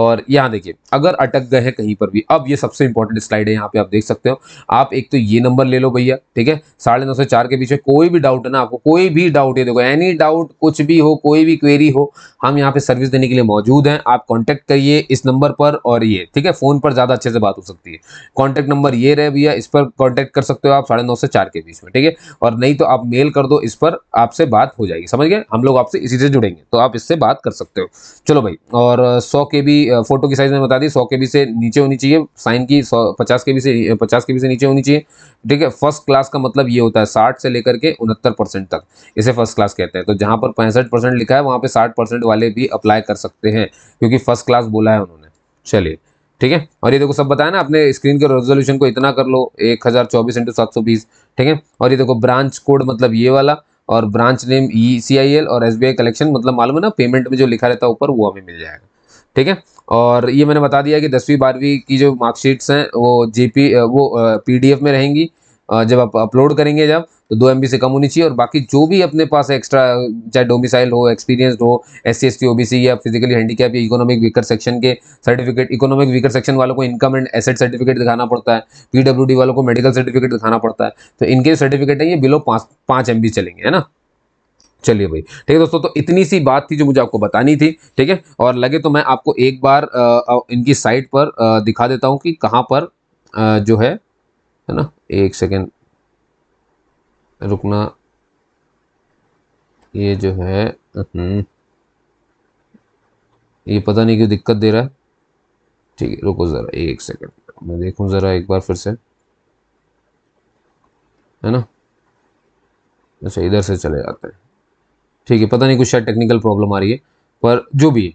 और यहाँ देखिए अगर अटक गए हैं कहीं पर भी अब ये सबसे इंपॉर्टेंट स्लाइड है यहाँ पे आप देख सकते हो आप एक तो ये नंबर ले लो भैया ठीक है साढ़े नौ से चार के पीछे कोई भी डाउट है ना आपको कोई भी डाउट है देखो एनी डाउट कुछ भी हो कोई भी क्वेरी हो हम यहाँ पे सर्विस देने के लिए मौजूद हैं आप कॉन्टैक्ट करिए इस नंबर पर और ये ठीक है फ़ोन पर ज़्यादा अच्छे से बात हो सकती है कॉन्टैक्ट नंबर ये रहे भैया इस पर कॉन्टैक्ट कर सकते हो आप साढ़े नौ से चार के बीच में ठीक है और नहीं तो आप मेल कर दो इस पर आपसे बात हो जाएगी समझ गए हम लोग आपसे इसी से जुड़ेंगे तो आप इससे बात कर सकते हो चलो भाई और सौ के भी फोटो की साइज मैंने बता दी सौ के से नीचे होनी चाहिए साइन की सौ पचास के से पचास के से नीचे होनी चाहिए ठीक है फर्स्ट क्लास का मतलब ये होता है साठ से लेकर के उनहत्तर परसेंट तक इसे फर्स्ट क्लास कहते हैं तो जहाँ पर पैंसठ परसेंट लिखा है वहाँ पर साठ परसेंट वाले भी अप्लाई कर सकते हैं क्योंकि फर्स्ट क्लास बोला है उन्होंने चलिए ठीक है और ये देखो सब बताया ना अपने स्क्रीन के रेजोल्यूशन को इतना कर लो एक हज़ार चौबीस इंटू सात सौ बीस ठीक है और ये देखो ब्रांच कोड मतलब ये वाला और branch name E C I L और एस बी आई कलेक्शन मतलब मालूम है ना पेमेंट में जो लिखा रहता है ऊपर वो हमें मिल जाएगा ठीक है और ये मैंने बता दिया कि दसवीं बारहवीं की जो मार्कशीट्स हैं वो पी वो पीडीएफ में रहेंगी जब आप अपलोड करेंगे जब तो दो एम से कम होनी चाहिए और बाकी जो भी अपने पास एक्स्ट्रा चाहे डोमिसाइल हो एक्सपीरियंस हो S C S T O B C या फिजिकली हैंडीकैप या इकोनॉमिक वीकर सेक्शन के सर्टिफिकेट इकोनॉमिक वीकर सेक्शन वालों को इनकम एंड एसेट सर्टिफिकेट दिखाना पड़ता है पी डब्ल्यू डी वालों को मेडिकल सर्टिफिकेट दिखाना पड़ता है तो इनके सर्टिफिकेट हैं ये बिलो पाँच पाँच एम बी चलेंगे है ना चलिए भाई ठीक है दोस्तों तो इतनी सी बात थी जो मुझे आपको बतानी थी ठीक है और लगे तो मैं आपको एक बार आ, इनकी साइट पर आ, दिखा देता हूँ कि कहाँ पर आ, जो है है ना एक सेकेंड रुकना ये जो है हम्म, ये पता नहीं क्यों दिक्कत दे रहा है ठीक है रुको ज़रा एक सेकेंड मैं देखूँ ज़रा एक बार फिर से है ना अच्छा इधर से चले जाते हैं ठीक है पता नहीं कुछ शायद टेक्निकल प्रॉब्लम आ रही है पर जो भी है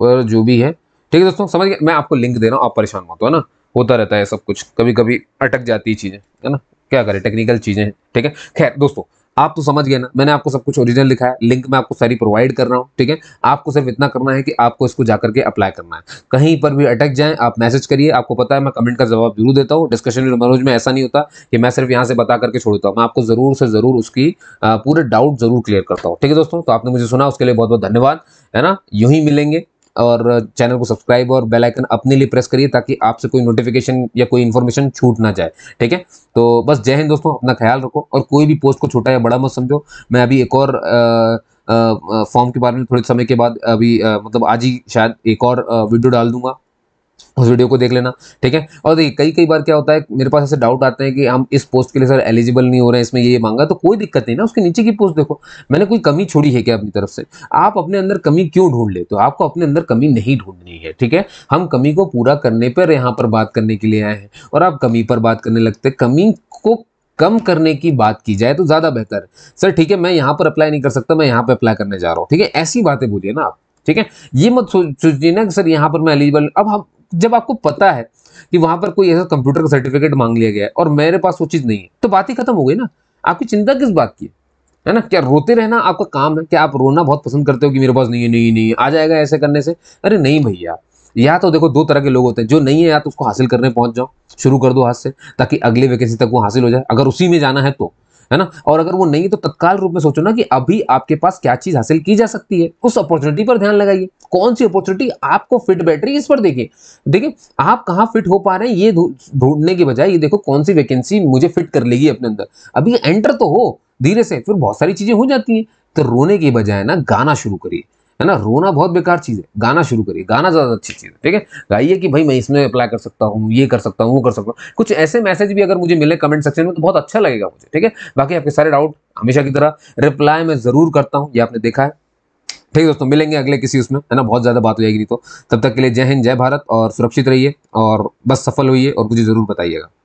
पर जो भी है ठीक है दोस्तों समझ गए मैं आपको लिंक दे रहा हूँ आप परेशान मत हो है ना होता रहता है सब कुछ कभी कभी अटक जाती है चीज़ें है ना क्या करें टेक्निकल चीज़ें ठीक है खैर दोस्तों आप तो समझ गए ना मैंने आपको सब कुछ ओरिजिनल लिखा है लिंक मैं आपको सारी प्रोवाइड कर रहा हूँ ठीक है आपको सिर्फ इतना करना है कि आपको इसको जाकर के अप्लाई करना है कहीं पर भी अटक जाए आप मैसेज करिए आपको पता है मैं कमेंट का जवाब जरूर देता हूँ डिस्कशन मनोज में ऐसा नहीं होता कि मैं सिर्फ यहाँ से बता करके छोड़ता हूँ मैं आपको जरूर से जरूर उसकी पूरे डाउट जरूर क्लियर करता हूँ ठीक है दोस्तों तो आपने मुझे सुना उसके लिए बहुत बहुत धन्यवाद है ना यू ही मिलेंगे और चैनल को सब्सक्राइब और बेल आइकन अपने लिए प्रेस करिए ताकि आपसे कोई नोटिफिकेशन या कोई इन्फॉर्मेशन छूट ना जाए ठीक है तो बस जय हिंद दोस्तों अपना ख्याल रखो और कोई भी पोस्ट को छोटा या बड़ा मत समझो मैं अभी एक और फॉर्म के बारे में थोड़े समय के बाद अभी आ, मतलब आज ही शायद एक और वीडियो डाल दूंगा उस वीडियो को देख लेना ठीक है और देखिए कई कई बार क्या होता है मेरे पास ऐसे डाउट आते हैं कि हम इस पोस्ट के लिए सर एलिजिबल नहीं हो रहे हैं इसमें ये मांगा तो कोई दिक्कत नहीं ना उसके नीचे की पोस्ट देखो मैंने कोई कमी छोड़ी है क्या अपनी तरफ से आप अपने अंदर कमी क्यों ढूंढ लेते हो आपको अपने अंदर कमी नहीं ढूंढनी है ठीक है हम कमी को पूरा करने पर यहाँ पर बात करने के लिए आए हैं और आप कमी पर बात करने लगते कमी को कम करने की बात की जाए तो ज़्यादा बेहतर है सर ठीक है मैं यहाँ पर अप्लाई नहीं कर सकता मैं यहाँ पर अप्लाई करने जा रहा हूँ ठीक है ऐसी बातें बोलिए ना आप ठीक है ये मत सोचिए ना कि सर यहाँ पर मैं एलिजिबल अब हम जब आपको पता है कि वहां पर कोई ऐसा कंप्यूटर का सर्टिफिकेट मांग लिया गया है और मेरे पास वो चीज़ नहीं है तो बात ही खत्म हो गई ना आपकी चिंता किस बात की है ना क्या रोते रहना आपका काम है क्या आप रोना बहुत पसंद करते हो कि मेरे पास नहीं है नहीं नहीं आ जाएगा ऐसे करने से अरे नहीं भैया या तो देखो दो तरह के लोग होते हैं जो नहीं है या तो उसको हासिल करने पहुंच जाओ शुरू कर दो हाथ से ताकि अगले वैकेंसी तक वो हासिल हो जाए अगर उसी में जाना है तो है ना और अगर वो नहीं तो तत्काल रूप में सोचो ना कि अभी आपके पास क्या चीज हासिल की जा सकती है उस अपॉर्चुनिटी पर ध्यान लगाइए कौन सी अपॉर्चुनिटी आपको फिट बैठ रही है इस पर देखिए देखिए आप कहाँ फिट हो पा रहे हैं ये ढूंढने के बजाय ये देखो कौन सी वैकेंसी मुझे फिट कर लेगी अपने अंदर अभी एंटर तो हो धीरे से फिर बहुत सारी चीजें हो जाती हैं तो रोने के बजाय ना गाना शुरू करिए है ना रोना बहुत बेकार चीज़ है गाना शुरू करिए गाना ज़्यादा अच्छी चीज़ है ठीक है गाइए कि भाई मैं इसमें अप्लाई कर सकता हूँ ये कर सकता हूँ वो कर सकता हूँ कुछ ऐसे मैसेज भी अगर मुझे मिले कमेंट सेक्शन में तो बहुत अच्छा लगेगा मुझे ठीक है बाकी आपके सारे डाउट हमेशा की तरह रिप्लाई मैं ज़रूर करता हूँ ये आपने देखा है ठीक है दोस्तों मिलेंगे अगले किसी उसमें है ना बहुत ज़्यादा बात हो जाएगी तो तब तक के लिए जय हिंद जय भारत और सुरक्षित रहिए और बस सफल होइए और मुझे ज़रूर बताइएगा